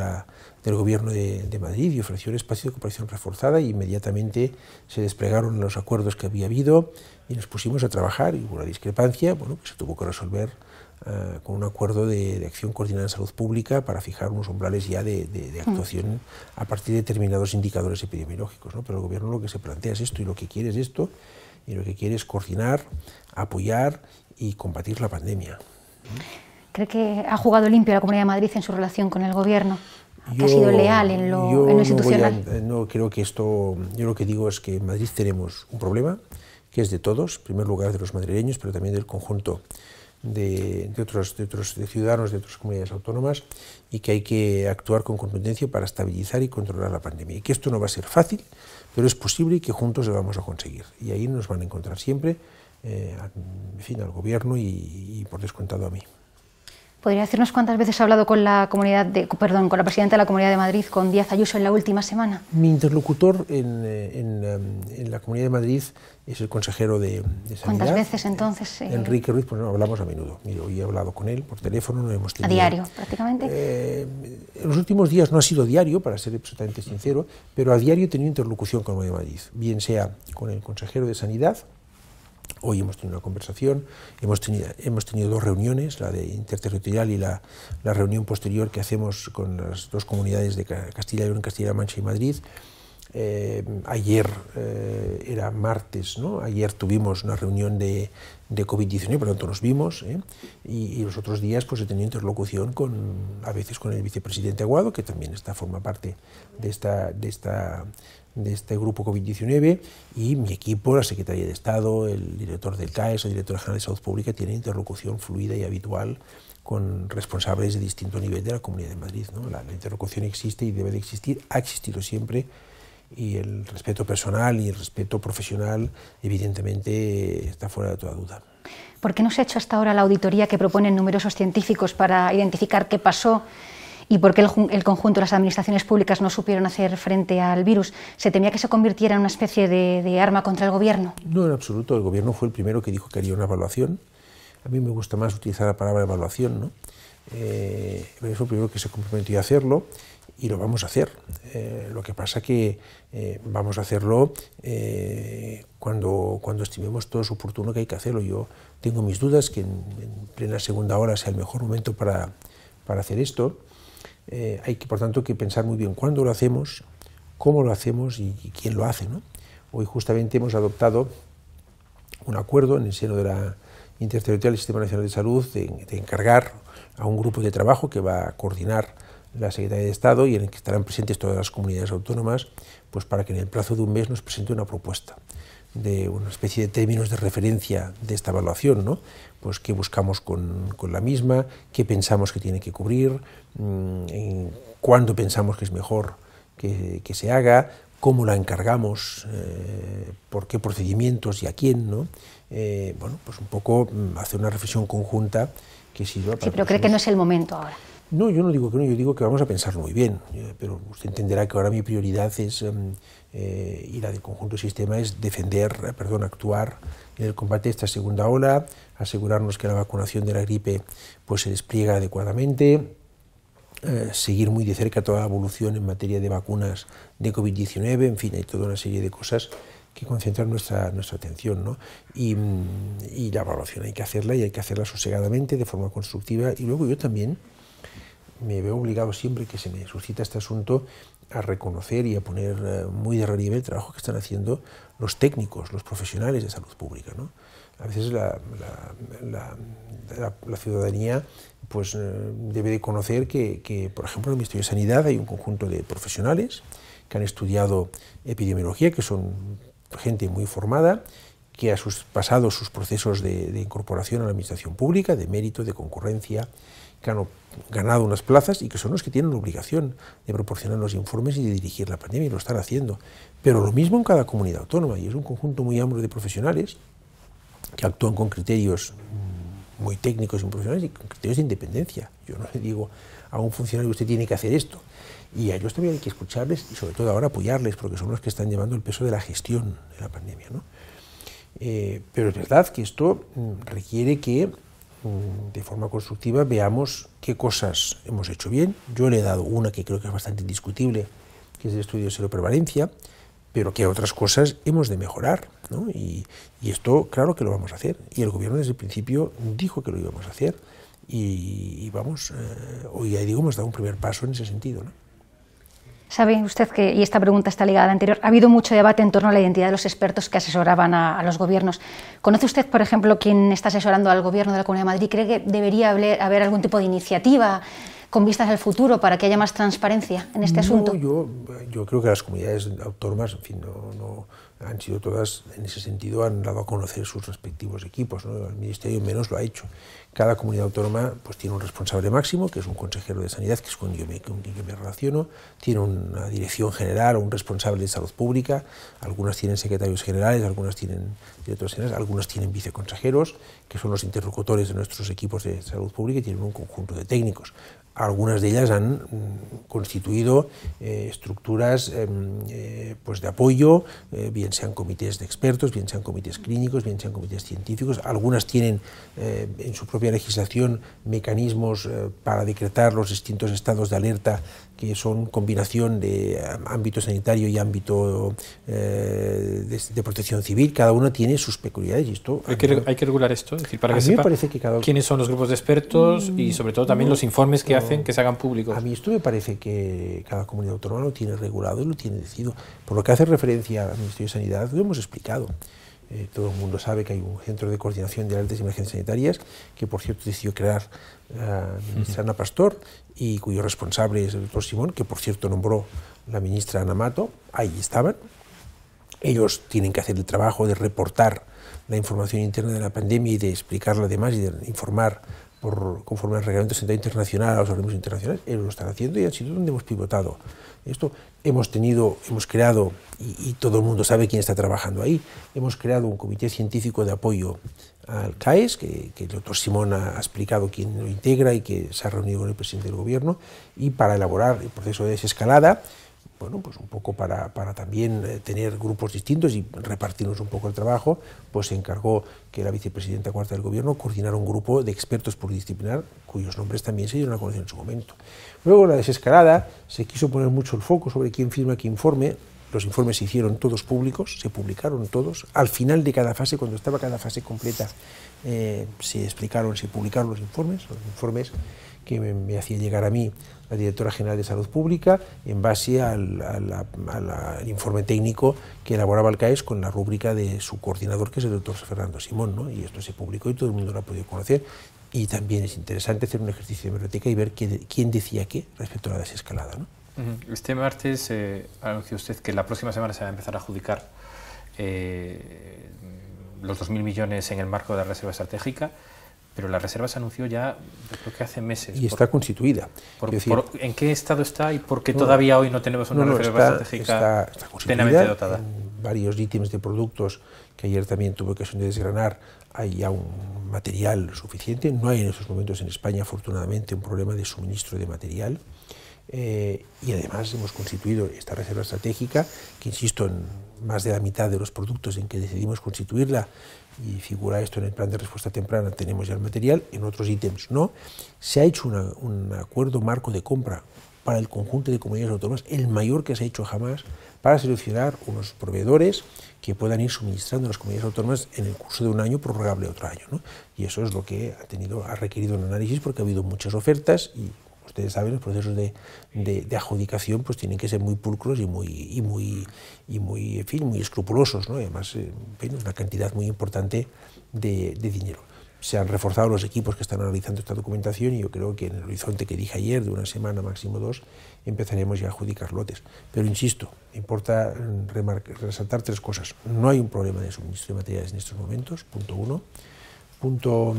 Speaker 2: del Gobierno de, Madrid y ofreció un espacio de cooperación reforzada y e inmediatamente se desplegaron los acuerdos que había habido y nos pusimos a trabajar y hubo una discrepancia bueno, que se tuvo que resolver eh, con un acuerdo de, acción coordinada en salud pública para fijar unos umbrales ya de, mm. actuación a partir de determinados indicadores epidemiológicos. ¿no? Pero el gobierno lo que se plantea es esto y lo que quiere es esto y lo que quiere es coordinar, apoyar y combatir la pandemia.
Speaker 3: ¿Cree que ha jugado limpio la Comunidad de Madrid en su relación con el gobierno?
Speaker 2: ha sido leal en lo, institucional. No, creo que esto. Yo lo que digo es que en Madrid tenemos un problema que es de todos, en primer lugar de los madrileños, pero también del conjunto de, otros, de otros ciudadanos de otras comunidades autónomas y que hay que actuar con competencia para estabilizar y controlar la pandemia. Y que esto no va a ser fácil, pero es posible y que juntos lo vamos a conseguir. Y ahí nos van a encontrar siempre, eh, fin, al gobierno y por descontado a mí.
Speaker 3: ¿Podría decirnos cuántas veces ha hablado con la comunidad de, perdón, con la presidenta de la Comunidad de Madrid, con Díaz Ayuso, en la última semana?
Speaker 2: Mi interlocutor en, eh, eh, la Comunidad de Madrid es el consejero de, Sanidad. ¿Cuántas veces
Speaker 3: entonces? Eh? Enrique
Speaker 2: Ruiz, pues no, hablamos a menudo. Miro, hoy he hablado con él por teléfono, no hemos tenido... A
Speaker 3: diario, prácticamente.
Speaker 2: en los últimos días no ha sido diario, para ser absolutamente sincero, pero a diario he tenido interlocución con la Comunidad de Madrid, bien sea con el consejero de Sanidad, Hoy hemos tenido una conversación, hemos tenido, dos reuniones, la de interterritorial y la, la reunión posterior que hacemos con las dos comunidades de Castilla y León, Castilla-La Mancha y Madrid. Eh, ayer eh, era martes, ¿no? ayer tuvimos una reunión de, COVID-19, por lo tanto nos vimos, ¿eh? y, los otros días pues he tenido interlocución con, a veces con el vicepresidente Aguado, que también está, forma parte de, esta, de, esta, de este grupo COVID-19, y mi equipo, la Secretaría de Estado, el director del CAES, el director general de Salud Pública, tiene interlocución fluida y habitual con responsables de distinto nivel de la Comunidad de Madrid. ¿no? La, la interlocución existe y debe de existir, ha existido siempre, y el respeto personal y el respeto profesional, evidentemente, está fuera de toda duda.
Speaker 3: ¿Por qué no se ha hecho hasta ahora la auditoría que proponen numerosos científicos para identificar qué pasó y por qué el, conjunto de las administraciones públicas no supieron hacer frente al virus? ¿Se temía que se convirtiera en una especie de, arma contra el gobierno?
Speaker 2: No, en absoluto. El gobierno fue el primero que dijo que haría una evaluación. A mí me gusta más utilizar la palabra evaluación, ¿no? Eh, fue el primero que se comprometió a hacerlo y lo vamos a hacer. Eh, lo que pasa que eh, vamos a hacerlo eh, cuando, cuando estimemos todo es oportuno que hay que hacerlo. Yo tengo mis dudas que en, plena segunda hora sea el mejor momento para, hacer esto. hay que, por tanto, que pensar muy bien cuándo lo hacemos, cómo lo hacemos y, quién lo hace. Hoy justamente hemos adoptado un acuerdo en el seno de la Interterritorial del Sistema Nacional de Salud de encargar a un grupo de trabajo que va a coordinar la Secretaría de Estado y en el que estarán presentes todas las comunidades autónomas, pues para que en el plazo de un mes nos presente una propuesta de una especie de términos de referencia de esta evaluación, ¿no? Pues qué buscamos con, la misma, qué pensamos que tiene que cubrir, mm, en cuándo pensamos que es mejor que, se haga, cómo la encargamos, eh, por qué procedimientos y a quién, ¿no? Eh, bueno, pues un poco mm, hacer una reflexión conjunta que sirva para... Sí, pero cree que no es el momento ahora. No, yo no digo que no, yo digo que vamos a pensar muy bien, eh, pero usted entenderá que ahora mi prioridad es, em, eh, y la del conjunto del sistema, es defender, eh, perdón, actuar en el combate de esta segunda ola, asegurarnos que la vacunación de la gripe pues, se despliega adecuadamente, seguir muy de cerca toda la evolución en materia de vacunas de COVID-19, en fin, hay toda una serie de cosas que concentrar nuestra, atención. Mm, y la evaluación hay que hacerla y hay que hacerla sosegadamente, de forma constructiva, y luego yo también me veo obligado siempre que se me suscita este asunto a reconocer y a poner eh, muy de relieve el trabajo que están haciendo los técnicos, los profesionales de salud pública. A veces la, ciudadanía pues, eh, debe de conocer que, por ejemplo, en el Ministerio de Sanidad hay un conjunto de profesionales que han estudiado epidemiología, que son gente muy formada, que ha sus, pasado sus procesos de, de incorporación a la administración pública, de mérito, de concurrencia, que han ganado unas plazas y que son los que tienen la obligación de proporcionar los informes y de dirigir la pandemia y lo están haciendo. Pero lo mismo en cada comunidad autónoma y es un conjunto muy amplio de profesionales que actúan con criterios muy técnicos y profesionales y con criterios de independencia. Yo no le digo a un funcionario que usted tiene que hacer esto. Y a ellos también hay que escucharles y sobre todo ahora apoyarles porque son los que están llevando el peso de la gestión de la pandemia. ¿no? Eh, pero es verdad que esto mm, requiere que Mm, de forma constructiva veamos qué cosas hemos hecho bien. Yo le he dado una que creo que es bastante indiscutible, que es el estudio de seroprevalencia, pero que otras cosas hemos de mejorar. ¿no? Y, esto, claro que lo vamos a hacer. Y el gobierno desde el principio dijo que lo íbamos a hacer. Y, vamos, eh, hoy ya digo, hemos dado un primer paso en ese sentido.
Speaker 3: Sabe usted que, y esta pregunta está ligada a la anterior, ha habido mucho debate en torno a la identidad de los expertos que asesoraban a, los gobiernos. ¿Conoce usted, por ejemplo, quién está asesorando al gobierno de la Comunidad de Madrid? ¿Cree que debería haber, algún tipo de iniciativa con vistas al futuro para que haya más transparencia en este asunto?
Speaker 2: Yo, creo que las comunidades autónomas, en fin, no, han sido todas, en ese sentido, han dado a conocer sus respectivos equipos. El Ministerio menos lo ha hecho. Cada comunidad autónoma pues, tiene un responsable máximo, que es un consejero de sanidad, que es con quien, me, yo me relaciono, tiene una dirección general o un responsable de salud pública, algunas tienen secretarios generales, algunas tienen directores generales, algunas tienen viceconsejeros, que son los interlocutores de nuestros equipos de salud pública y tienen un conjunto de técnicos. Algunas de ellas han mm, constituido eh, estructuras em, eh, pues de apoyo, eh, bien sean comités de expertos, bien sean comités clínicos, bien sean comités científicos, algunas tienen en su propio legislación mecanismos eh, para decretar los distintos estados de alerta que son combinación de eh, ámbito sanitario y ámbito eh, de, protección civil. Cada uno tiene sus peculiaridades y esto... Hay que,
Speaker 1: regular esto, decir, para que sepa parece que quiénes son los grupos de expertos y mm, sobre todo también los informes que hacen que se hagan
Speaker 2: públicos. A mí esto me parece que cada comunidad autónoma lo tiene regulado y lo tiene decidido. Por lo que hace referencia al Ministerio de Sanidad, lo hemos explicado. Eh, todo el mundo sabe que hay un centro de coordinación de alertas y emergencias sanitarias, que por cierto decidió crear la eh, ministra Ana Pastor y cuyo responsable es el doctor Simón, que por cierto nombró la ministra Ana Mato. Ahí estaban. Ellos tienen que hacer el trabajo de reportar la información interna de la pandemia y de explicarla además y de informar por, conforme al reglamento sanitario internacional a los organismos internacionales. Ellos lo están haciendo y han sido donde hemos pivotado. Esto hemos tenido, hemos creado, y, todo el mundo sabe quién está trabajando ahí, hemos creado un comité científico de apoyo al CAES, que, que el doctor Simón ha explicado quién lo integra y que se ha reunido con el presidente del gobierno, y para elaborar el proceso de desescalada bueno, pues un poco para, también eh, tener grupos distintos y repartirnos un poco el trabajo, pues se encargó que la vicepresidenta cuarta del gobierno coordinara un grupo de expertos por disciplinar, cuyos nombres también se dieron a conocer en su momento. Luego, la desescalada, se quiso poner mucho el foco sobre quién firma qué informe. Los informes se hicieron todos públicos, se publicaron todos. Al final de cada fase, cuando estaba cada fase completa, eh, se explicaron, se publicaron los informes, los informes que me, me hacía llegar a mí la directora general de Salud Pública en base al, informe técnico que elaboraba el CAES con la rúbrica de su coordinador, que es el doctor Fernando Simón. ¿no? Y esto se publicó y todo el mundo lo ha podido conocer. Y también es interesante hacer un ejercicio de biblioteca y ver quién decía qué respecto a la desescalada. ¿no?
Speaker 1: Este martes eh, anunció usted que la próxima semana se va a empezar a adjudicar eh, los 2.000 millones en el marco de la reserva estratégica pero la reserva se anunció ya, creo que hace meses. Y está constituida. ¿En qué estado está y
Speaker 2: por qué todavía hoy no tenemos una reserva estratégica está, plenamente dotada? varios ítems de productos que ayer también tuvo ocasión de desgranar, hay ya un material suficiente. No hay en estos momentos en España, afortunadamente, un problema de suministro de material. Eh, y además hemos constituido esta reserva estratégica, que insisto, en más de la mitad de los productos en que decidimos constituirla y figura esto en el plan de respuesta temprana, tenemos ya el material, en otros ítems no. Se ha hecho un acuerdo marco de compra para el conjunto de comunidades autónomas, el mayor que se ha hecho jamás, para seleccionar unos proveedores que puedan ir suministrando a las comunidades autónomas en el curso de un año, prorrogable otro año. Y eso es lo que ha, tenido, ha requerido un análisis porque ha habido muchas ofertas y saben, los procesos de, adjudicación pues tienen que ser muy pulcros y muy, muy, muy, fin, muy escrupulosos, ¿no? además eh, es una cantidad muy importante de, dinero. Se han reforzado los equipos que están analizando esta documentación y yo creo que en el horizonte que dije ayer, de una semana, máximo dos, empezaremos ya a adjudicar lotes. Pero insisto, importa mm, resaltar tres cosas. No hay un problema de suministro de materiales en estos momentos, punto uno. Punto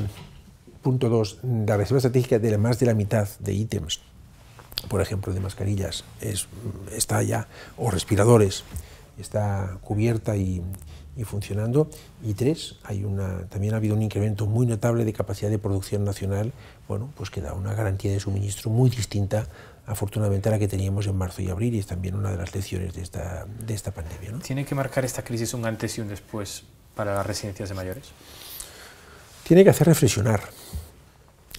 Speaker 2: punto dos, la reserva estratégica de más de la mitad de ítems, por ejemplo, de mascarillas, es, está ya, o respiradores, está cubierta y, funcionando. Y tres, también ha habido un incremento muy notable de capacidad de producción nacional, bueno, pues que da una garantía de suministro muy distinta, afortunadamente, a la que teníamos en marzo y abril, y es también una de las lecciones de esta, pandemia.
Speaker 1: ¿Tiene que marcar esta crisis un antes y un después para las residencias de mayores?
Speaker 2: tiene que hacer reflexionar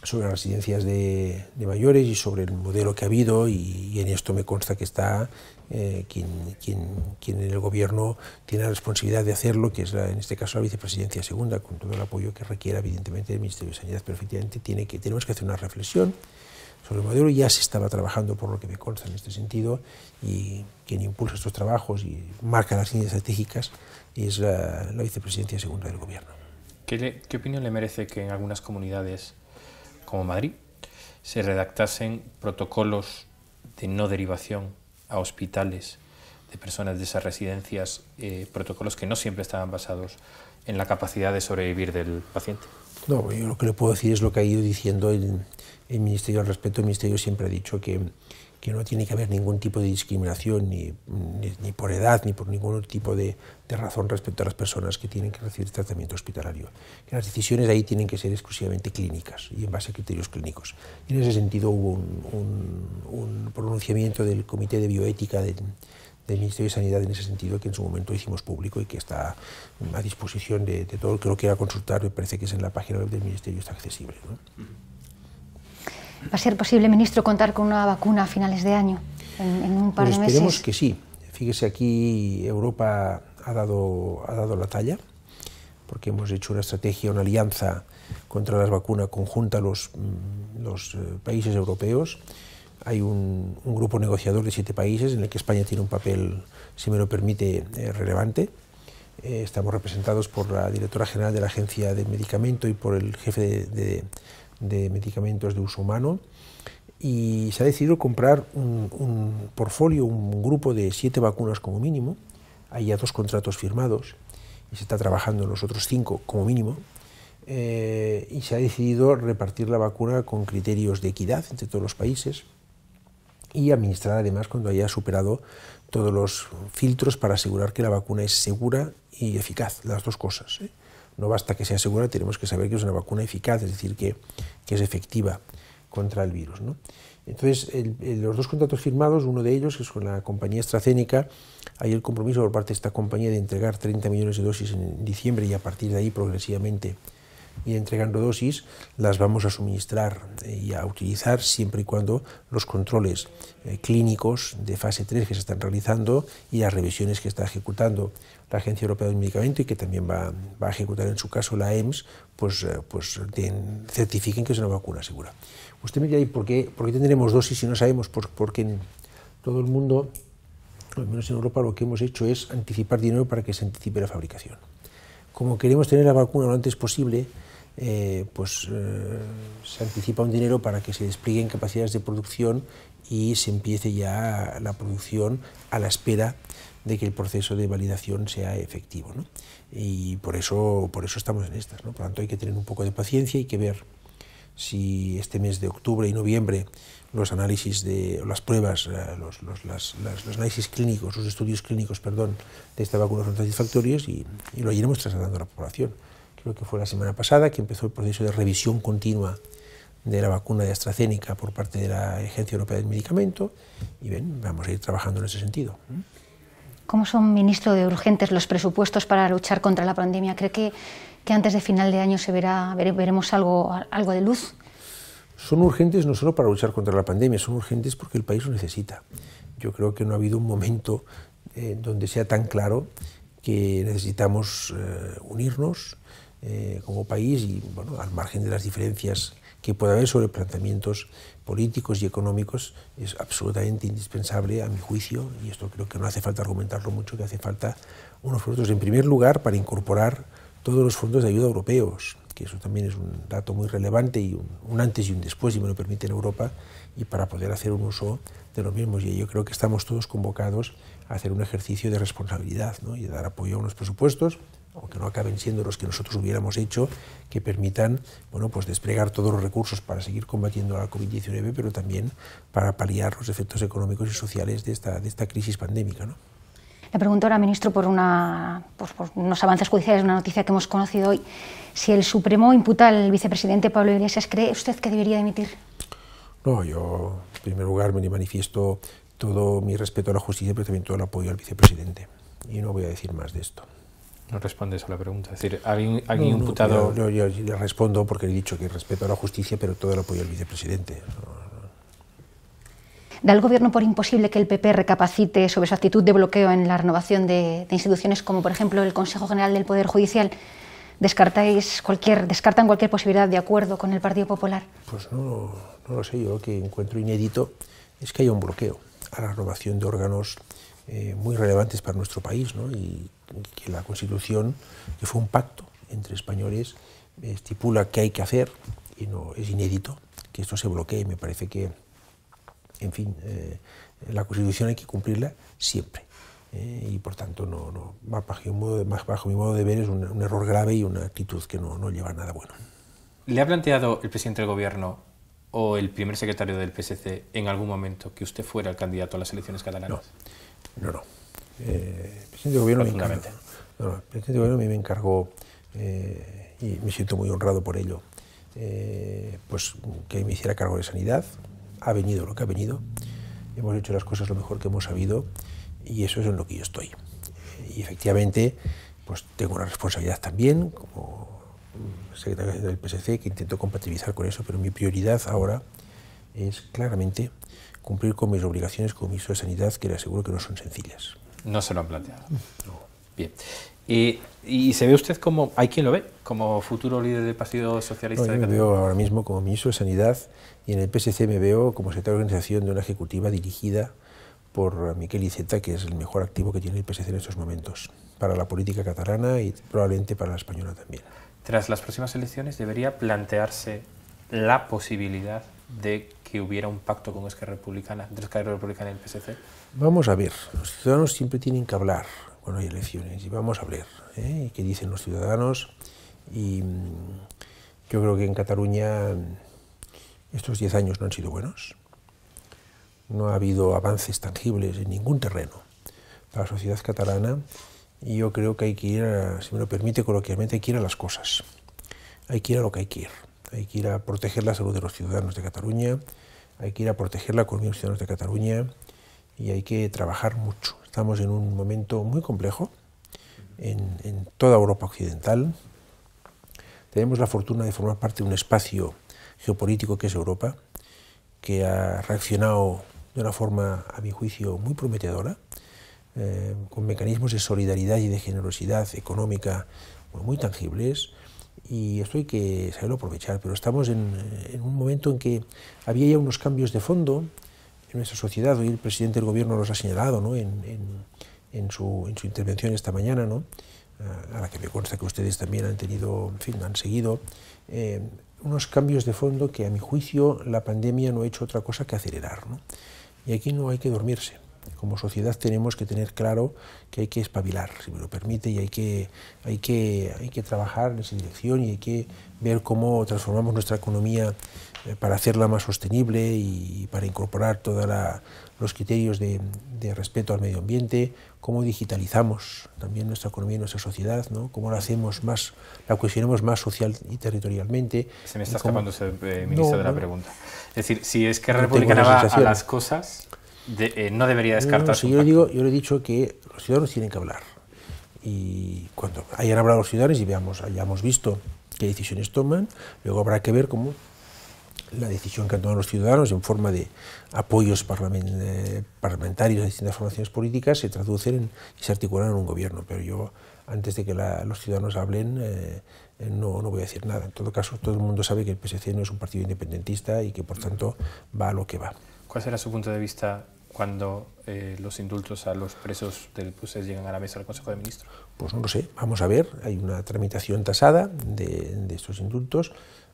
Speaker 2: sobre las residencias de, mayores y sobre el modelo que ha habido y, en esto me consta que está eh, quien, quien, quien, en el gobierno tiene la responsabilidad de hacerlo, que es en este caso la vicepresidencia segunda, con todo el apoyo que requiera evidentemente del Ministerio de Sanidad, pero efectivamente tiene que, tenemos que hacer una reflexión sobre el modelo, ya se estaba trabajando por lo que me consta en este sentido y quien impulsa estos trabajos y marca las líneas estratégicas es la vicepresidencia segunda del gobierno.
Speaker 1: ¿Qué, opinión le merece que en algunas comunidades, como Madrid, se redactasen protocolos de no derivación a hospitales de personas de esas residencias, eh, protocolos que no siempre estaban basados en la capacidad de sobrevivir del paciente.
Speaker 2: No, yo lo que le puedo decir es lo que ha ido diciendo el, el Ministerio al respecto. El Ministerio siempre ha dicho que que no tiene que haber ningún tipo de discriminación ni, por edad ni por ningún tipo de, razón respecto a las personas que tienen que recibir tratamiento hospitalario. Que las decisiones ahí tienen que ser exclusivamente clínicas y en base a criterios clínicos. Y en ese sentido hubo un, pronunciamiento del Comité de Bioética del Ministerio de Sanidad en ese sentido que en su momento hicimos público y que está a disposición de, todo el que lo quiera consultar, me parece que es en la página web del Ministerio, está accesible.
Speaker 3: ¿Va a ser posible, ministro, contar con una vacuna a finales de año, en, un par de pues meses? Esperemos
Speaker 2: que sí. Fíjese, aquí Europa ha dado, ha dado la talla, porque hemos hecho una estrategia, una alianza contra las vacunas conjunta los, mm, los eh, países europeos. Hay un, grupo negociador de siete países en el que España tiene un papel, si me lo permite, eh, relevante. Eh, estamos representados por la directora general de la Agencia de Medicamento y por el jefe de de medicamentos de uso humano y se ha decidido comprar un, portfolio, un grupo de siete vacunas como mínimo. Hay ya dos contratos firmados y se está trabajando en los otros cinco como mínimo. Eh, y se ha decidido repartir la vacuna con criterios de equidad entre todos los países y administrar además cuando haya superado todos los filtros para asegurar que la vacuna es segura y eficaz, las dos cosas. ¿eh? No basta que sea segura, tenemos que saber que es una vacuna eficaz, es decir, que, es efectiva contra el virus. Entonces, los dos contratos firmados, uno de ellos que es con la compañía AstraZeneca, hay el compromiso por parte de esta compañía de entregar 30 millones de dosis en diciembre y a partir de ahí progresivamente y entregando dosis, las vamos a suministrar eh, y a utilizar siempre y cuando los controles eh, clínicos de fase 3 que se están realizando y las revisiones que está ejecutando la Agencia Europea del Medicamento y que también va, a ejecutar en su caso la EMS, pues, eh, pues certifiquen que es una vacuna segura. Usted me dirá, por qué, tendremos dosis si no sabemos? Por, pues porque en todo el mundo, al menos en Europa, lo que hemos hecho es anticipar dinero para que se anticipe la fabricación. Como queremos tener la vacuna lo antes posible, eh, pues, eh, se anticipa un dinero para que se desplieguen capacidades de producción y se empiece ya la producción a la espera de que el proceso de validación sea efectivo. Y por eso, estamos en estas. Por tanto, hay que tener un poco de paciencia y que ver si este mes de octubre y noviembre los análisis de las pruebas, eh, los, análisis clínicos, los estudios clínicos, perdón, de esta vacuna son satisfactorios y, y lo iremos trasladando a la población lo que fue la semana pasada, que empezó el proceso de revisión continua de la vacuna de AstraZeneca por parte de la Agencia Europea del Medicamento y bien, vamos a ir trabajando en ese sentido.
Speaker 3: ¿Cómo son, ministro de Urgentes, los presupuestos para luchar contra la pandemia? ¿Cree que, que antes de final de año se verá, veremos algo, algo de
Speaker 2: luz? Son urgentes no solo para luchar contra la pandemia, son urgentes porque el país lo necesita. Yo creo que no ha habido un momento eh, donde sea tan claro que necesitamos eh, unirnos, eh, como país y bueno, al margen de las diferencias que pueda haber sobre planteamientos políticos y económicos es absolutamente indispensable a mi juicio y esto creo que no hace falta argumentarlo mucho, que hace falta unos fondos en primer lugar para incorporar todos los fondos de ayuda europeos, que eso también es un dato muy relevante y un, antes y un después, si me lo permite, en Europa, y para poder hacer un uso de los mismos. Y yo creo que estamos todos convocados a hacer un ejercicio de responsabilidad y de dar apoyo a unos presupuestos aunque no acaben siendo los que nosotros hubiéramos hecho, que permitan bueno, pues desplegar todos los recursos para seguir combatiendo la COVID-19, pero también para paliar los efectos económicos y sociales de esta, de esta crisis pandémica.
Speaker 3: Le pregunto ahora, ministro, por, una, unos avances judiciales, una noticia que hemos conocido hoy. Si el Supremo imputa al vicepresidente Pablo Iglesias, ¿cree usted que debería dimitir?
Speaker 2: No, yo, en primer lugar, me manifiesto todo mi respeto a la justicia, pero también todo el apoyo al vicepresidente. Y no voy a decir más de esto. No respondes a la pregunta. Es decir, ¿alguien, alguien imputado.? No, yo, le respondo porque he dicho que respeto a la justicia, pero todo el apoyo al vicepresidente.
Speaker 3: ¿Da el Gobierno por imposible que el PP recapacite sobre su actitud de bloqueo en la renovación de, instituciones como, por ejemplo, el Consejo General del Poder Judicial? ¿Descartáis cualquier, ¿Descartan cualquier posibilidad de acuerdo con el Partido Popular?
Speaker 2: Pues no, no lo sé. Yo lo que encuentro inédito es que haya un bloqueo a la renovación de órganos eh, muy relevantes para nuestro país, y que la Constitución, que fue un pacto entre españoles, estipula qué hay que hacer, y no es inédito que esto se bloquee. Me parece que, en fin, eh, la Constitución hay que cumplirla siempre. Eh, y por tanto, no, bajo, mi modo de, ver, es un, error grave y una actitud que no, no lleva a nada bueno.
Speaker 1: ¿Le ha planteado el presidente del Gobierno o el primer secretario del PSC en algún momento que usted fuera el candidato a las elecciones catalanas?
Speaker 2: Eh, no, no. el presidente de gobierno me encargó, no, gobierno me encargó y me siento muy honrado por ello, eh, pues que me hiciera cargo de sanidad. Ha venido lo que ha venido. Hemos hecho las cosas lo mejor que hemos sabido y eso es en lo que yo estoy. Y efectivamente, pues tengo una responsabilidad también como secretario del PSC que intento compatibilizar con eso, pero mi prioridad ahora es claramente cumplir con mis obligaciones como ministro de Sanidad, que le aseguro que no son sencillas. No se lo han planteado.
Speaker 1: Bien. Y, y, se ve usted como, hay quien lo ve, como futuro líder del Partido Socialista. No, yo me veo
Speaker 2: ahora mismo como ministro de Sanidad y en el PSC me veo como secretario de organización de una ejecutiva dirigida por Miquel Iceta, que es el mejor activo que tiene el PSC en estos momentos, para la política catalana y probablemente para la española también.
Speaker 1: Tras las próximas elecciones debería plantearse la posibilidad de que hubiera un pacto con Esquerra Republicana, entre Esquerra Republicana y el PSC?
Speaker 2: Vamos a ver, los ciudadanos siempre tienen que hablar cuando hay elecciones y vamos a ver... ¿eh? qué dicen los ciudadanos y mm, yo creo que en Cataluña estos 10 años no han sido buenos. No ha habido avances tangibles en ningún terreno para la sociedad catalana y yo creo que hay que ir, si me lo permite coloquialmente, hay que ir a las cosas. Hay que ir a lo que hay que ir hay que ir a proteger la salud de los ciudadanos de Cataluña, hay que ir a proteger la economía de los ciudadanos de Cataluña y hay que trabajar mucho. Estamos en un momento muy complejo en, toda Europa Occidental. Tenemos la fortuna de formar parte de un espacio geopolítico que es Europa, que ha reaccionado de una forma, a mi juicio, muy prometedora, eh, con mecanismos de solidaridad y de generosidad económica muy tangibles, y esto hay que saberlo aprovechar, pero estamos en, un momento en que había ya unos cambios de fondo en nuestra sociedad, hoy el presidente del gobierno los ha señalado ¿no? en, en, su, intervención esta mañana, a la que me consta que ustedes también han tenido, en fin, han seguido, eh, unos cambios de fondo que a mi juicio la pandemia no ha hecho otra cosa que acelerar. Y aquí no hay que dormirse como sociedad tenemos que tener claro que hay que espabilar, si me lo permite, y hay que, hay que, hay que trabajar en esa dirección y hay que ver cómo transformamos nuestra economía eh, para hacerla más sostenible y para incorporar todos los criterios de, respeto al medio ambiente, cómo digitalizamos también nuestra economía y nuestra sociedad, ¿no? cómo la hacemos más, la cuestionamos más social y territorialmente. Se me está escapando, eh, ministro, de la pregunta.
Speaker 1: Es decir, si es que República a las cosas, eh, no debería descartarse. yo,
Speaker 2: digo, yo le he dicho que los ciudadanos tienen que hablar. Y cuando hayan hablado los ciudadanos y veamos, hayamos visto qué decisiones toman, luego habrá que ver cómo la decisión que han tomado los ciudadanos en forma de apoyos eh, parlamentarios a distintas formaciones políticas se traducen y se articulan en un gobierno. Pero yo, antes de que los ciudadanos hablen, eh, no, no, voy a decir nada. En todo caso, todo el mundo sabe que el PSC no es un partido independentista y que, por tanto, va a lo que va.
Speaker 1: ¿Cuál será su punto de vista cuando eh, los indultos a los presos del PUSES llegan a la mesa del Consejo de Ministros?
Speaker 2: Pues no lo sé, vamos a ver, hay una tramitación tasada de, estos indultos,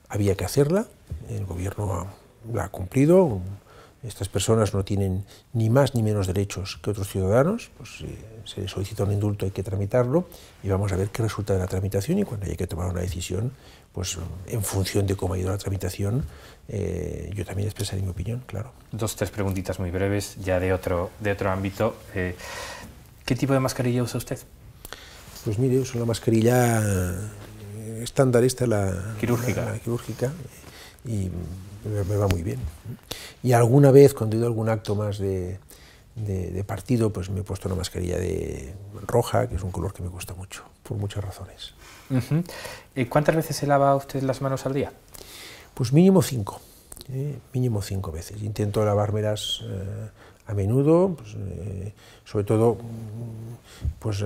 Speaker 2: había que hacerla, el gobierno la ha cumplido, estas personas no tienen ni más ni menos derechos que otros ciudadanos, pues si eh, se solicita un indulto hay que tramitarlo y vamos a ver qué resulta de la tramitación y cuando haya que tomar una decisión pues en función de cómo ha ido la tramitación, eh, yo también expresaré mi opinión, claro.
Speaker 1: Dos, tres preguntitas muy breves, ya de otro, de otro ámbito. Eh,
Speaker 2: ¿Qué tipo de mascarilla usa usted? Pues mire, uso la mascarilla estándar esta, la quirúrgica, la, quirúrgica y me, va muy bien. Y alguna vez, cuando he ido a algún acto más de, de partido, pues me he puesto una mascarilla de roja, que es un color que me gusta mucho por muchas razones.
Speaker 1: ¿Cuántas veces se lava usted las manos al día?
Speaker 2: Pues mínimo cinco, ¿eh? mínimo cinco veces. Intento lavármelas eh, a menudo, pues, eh, sobre todo pues,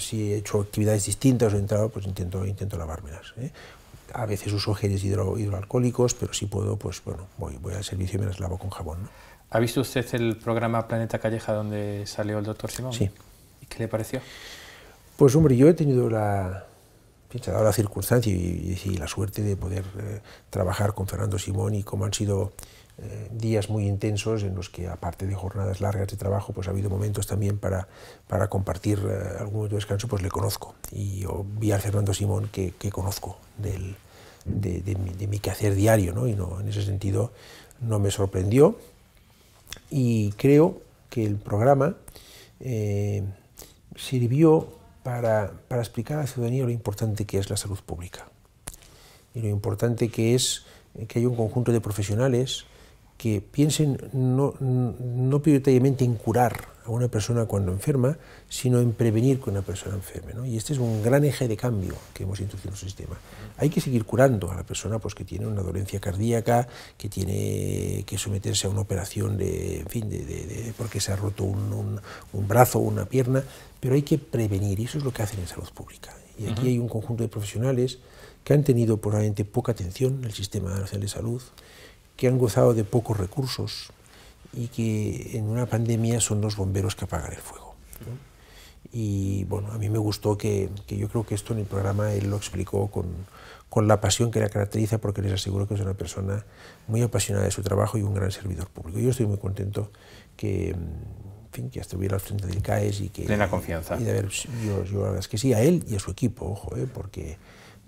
Speaker 2: si he hecho actividades distintas o he entrado, pues intento, intento lavármelas. A veces uso geles hidro, hidroalcohólicos, pero si puedo, pues bueno, voy, voy al servicio y me las lavo con jabón.
Speaker 1: ¿Ha visto usted el programa Planeta Calleja donde salió el doctor Simón? Sí. ¿Y qué le pareció?
Speaker 2: Pues hombre, yo he tenido la, la circunstancia y, la suerte de poder eh, trabajar con Fernando Simón y como han sido eh, días muy intensos en los que, aparte de jornadas largas de trabajo, pues ha habido momentos también para, para compartir eh, algún descanso, pues le conozco. Y vi al Fernando Simón que, conozco de, mi, quehacer diario, ¿no? Y no, en ese sentido no me sorprendió. Y creo que el programa sirvió para, explicar a la ciudadanía lo importante que es la salud pública y lo importante que es eh, que haya un conjunto de profesionales que piensen no, no prioritariamente en curar a una persona cuando enferma, sino en prevenir que una persona enferme. Y este es un gran eje de cambio que hemos introducido en el sistema. Hay que seguir curando a la persona pues, que tiene una dolencia cardíaca, que tiene que someterse a una operación de, fin, de, porque se ha roto un, brazo o una pierna, pero hay que prevenir, y eso es lo que hacen en salud pública. Y aquí hay un conjunto de profesionales que han tenido probablemente poca atención en el Sistema Nacional de Salud, que han gozado de pocos recursos y que en una pandemia son los bomberos que apagan el fuego. Y bueno, a mí me gustó que, yo creo que esto en el programa él lo explicó con, la pasión que la caracteriza, porque les aseguro que es una persona muy apasionada de su trabajo y un gran servidor público. Yo estoy muy contento que, en fin, que estuviera al frente del CAES y que... Plena confianza. Y de haber, yo, yo la verdad es que sí, a él y a su equipo, ojo, eh, porque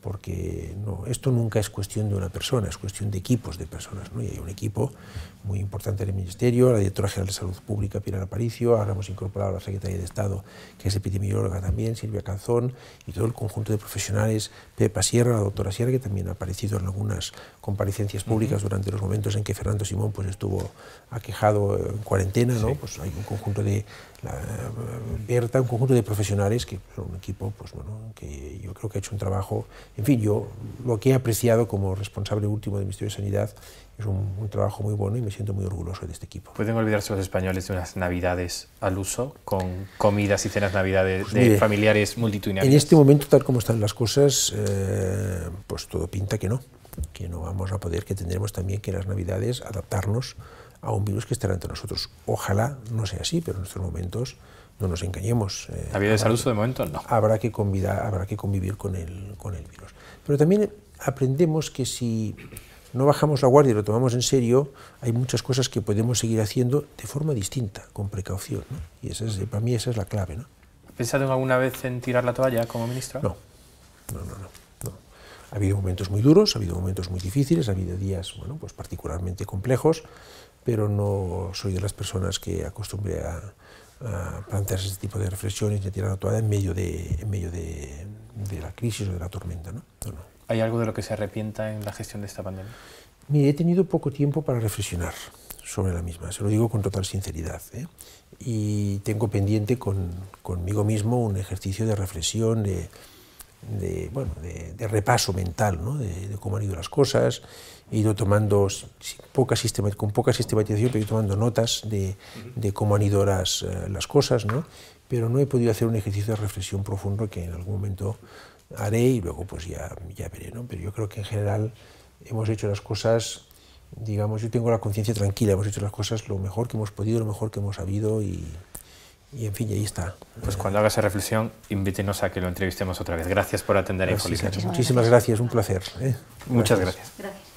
Speaker 2: porque no, esto nunca es cuestión de una persona, es cuestión de equipos de personas, ¿no? y hay un equipo muy importante del Ministerio, la directora general de Salud Pública, Pilar Aparicio, ahora hemos incorporado a la Secretaría de Estado, que es epidemióloga también, Silvia Canzón, y todo el conjunto de profesionales, Pepa Sierra, la doctora Sierra, que también ha aparecido en algunas comparecencias públicas durante los momentos en que Fernando Simón pues, estuvo aquejado en cuarentena, ¿no? Pues hay un conjunto de un conjunto de profesionales que son un equipo, pues bueno, que yo creo que ha hecho un trabajo, en fin, yo lo que he apreciado como responsable último del Ministerio de Sanidad es un, trabajo muy bueno y me siento muy orgulloso de este equipo.
Speaker 1: ¿Pueden olvidarse los españoles de unas navidades al uso, con comidas y cenas navidades pues de familiares multitudinarios? En este
Speaker 2: momento, tal como están las cosas, eh, pues todo pinta que no, que no vamos a poder, que tendremos también que en las navidades adaptarnos a un virus que estará entre nosotros. Ojalá no sea así, pero en estos momentos no nos engañemos. Eh, navidades al uso de momento no. Habrá que, habrá que convivir con con el virus. Pero también aprendemos que si no bajamos la guardia y lo tomamos en serio, hay muchas cosas que podemos seguir haciendo de forma distinta, con precaución. Y esa es, para mí esa es la clave. ¿no?
Speaker 1: ¿Has pensado alguna vez en tirar la toalla como ministro?
Speaker 2: No, no, no. no. Ha habido momentos muy duros, ha habido momentos muy difíciles, ha habido días bueno, pues particularmente complejos, pero no soy de las personas que acostumbré a, plantearse este tipo de reflexiones y tirar la toalla en medio de, de, la crisis o de la tormenta. ¿no? no. ¿Hay algo de lo que se arrepienta en la gestión de esta pandemia? Mire, he tenido poco tiempo para reflexionar sobre la misma, se lo digo con total sinceridad. ¿eh? Y tengo pendiente con, conmigo mismo un ejercicio de reflexión, de, bueno, de, repaso mental, ¿no? de, cómo han ido las cosas. He ido tomando, con poca sistematización, pero he ido tomando notas de, cómo han ido las, eh, las cosas, ¿no? pero no he podido hacer un ejercicio de reflexión profundo que en algún momento haré y luego pues ya, ya veré, ¿no? Pero yo creo que en general hemos hecho las cosas, digamos, yo tengo la conciencia tranquila, hemos hecho las cosas lo mejor que hemos podido, lo mejor que hemos sabido y, en fin, ahí está.
Speaker 1: Pues cuando haga esa reflexión, invítenos a que lo entrevistemos otra vez. Gracias por atender a Muchísimas
Speaker 2: gracias, un placer. ¿eh? Muchas gracias. gracias.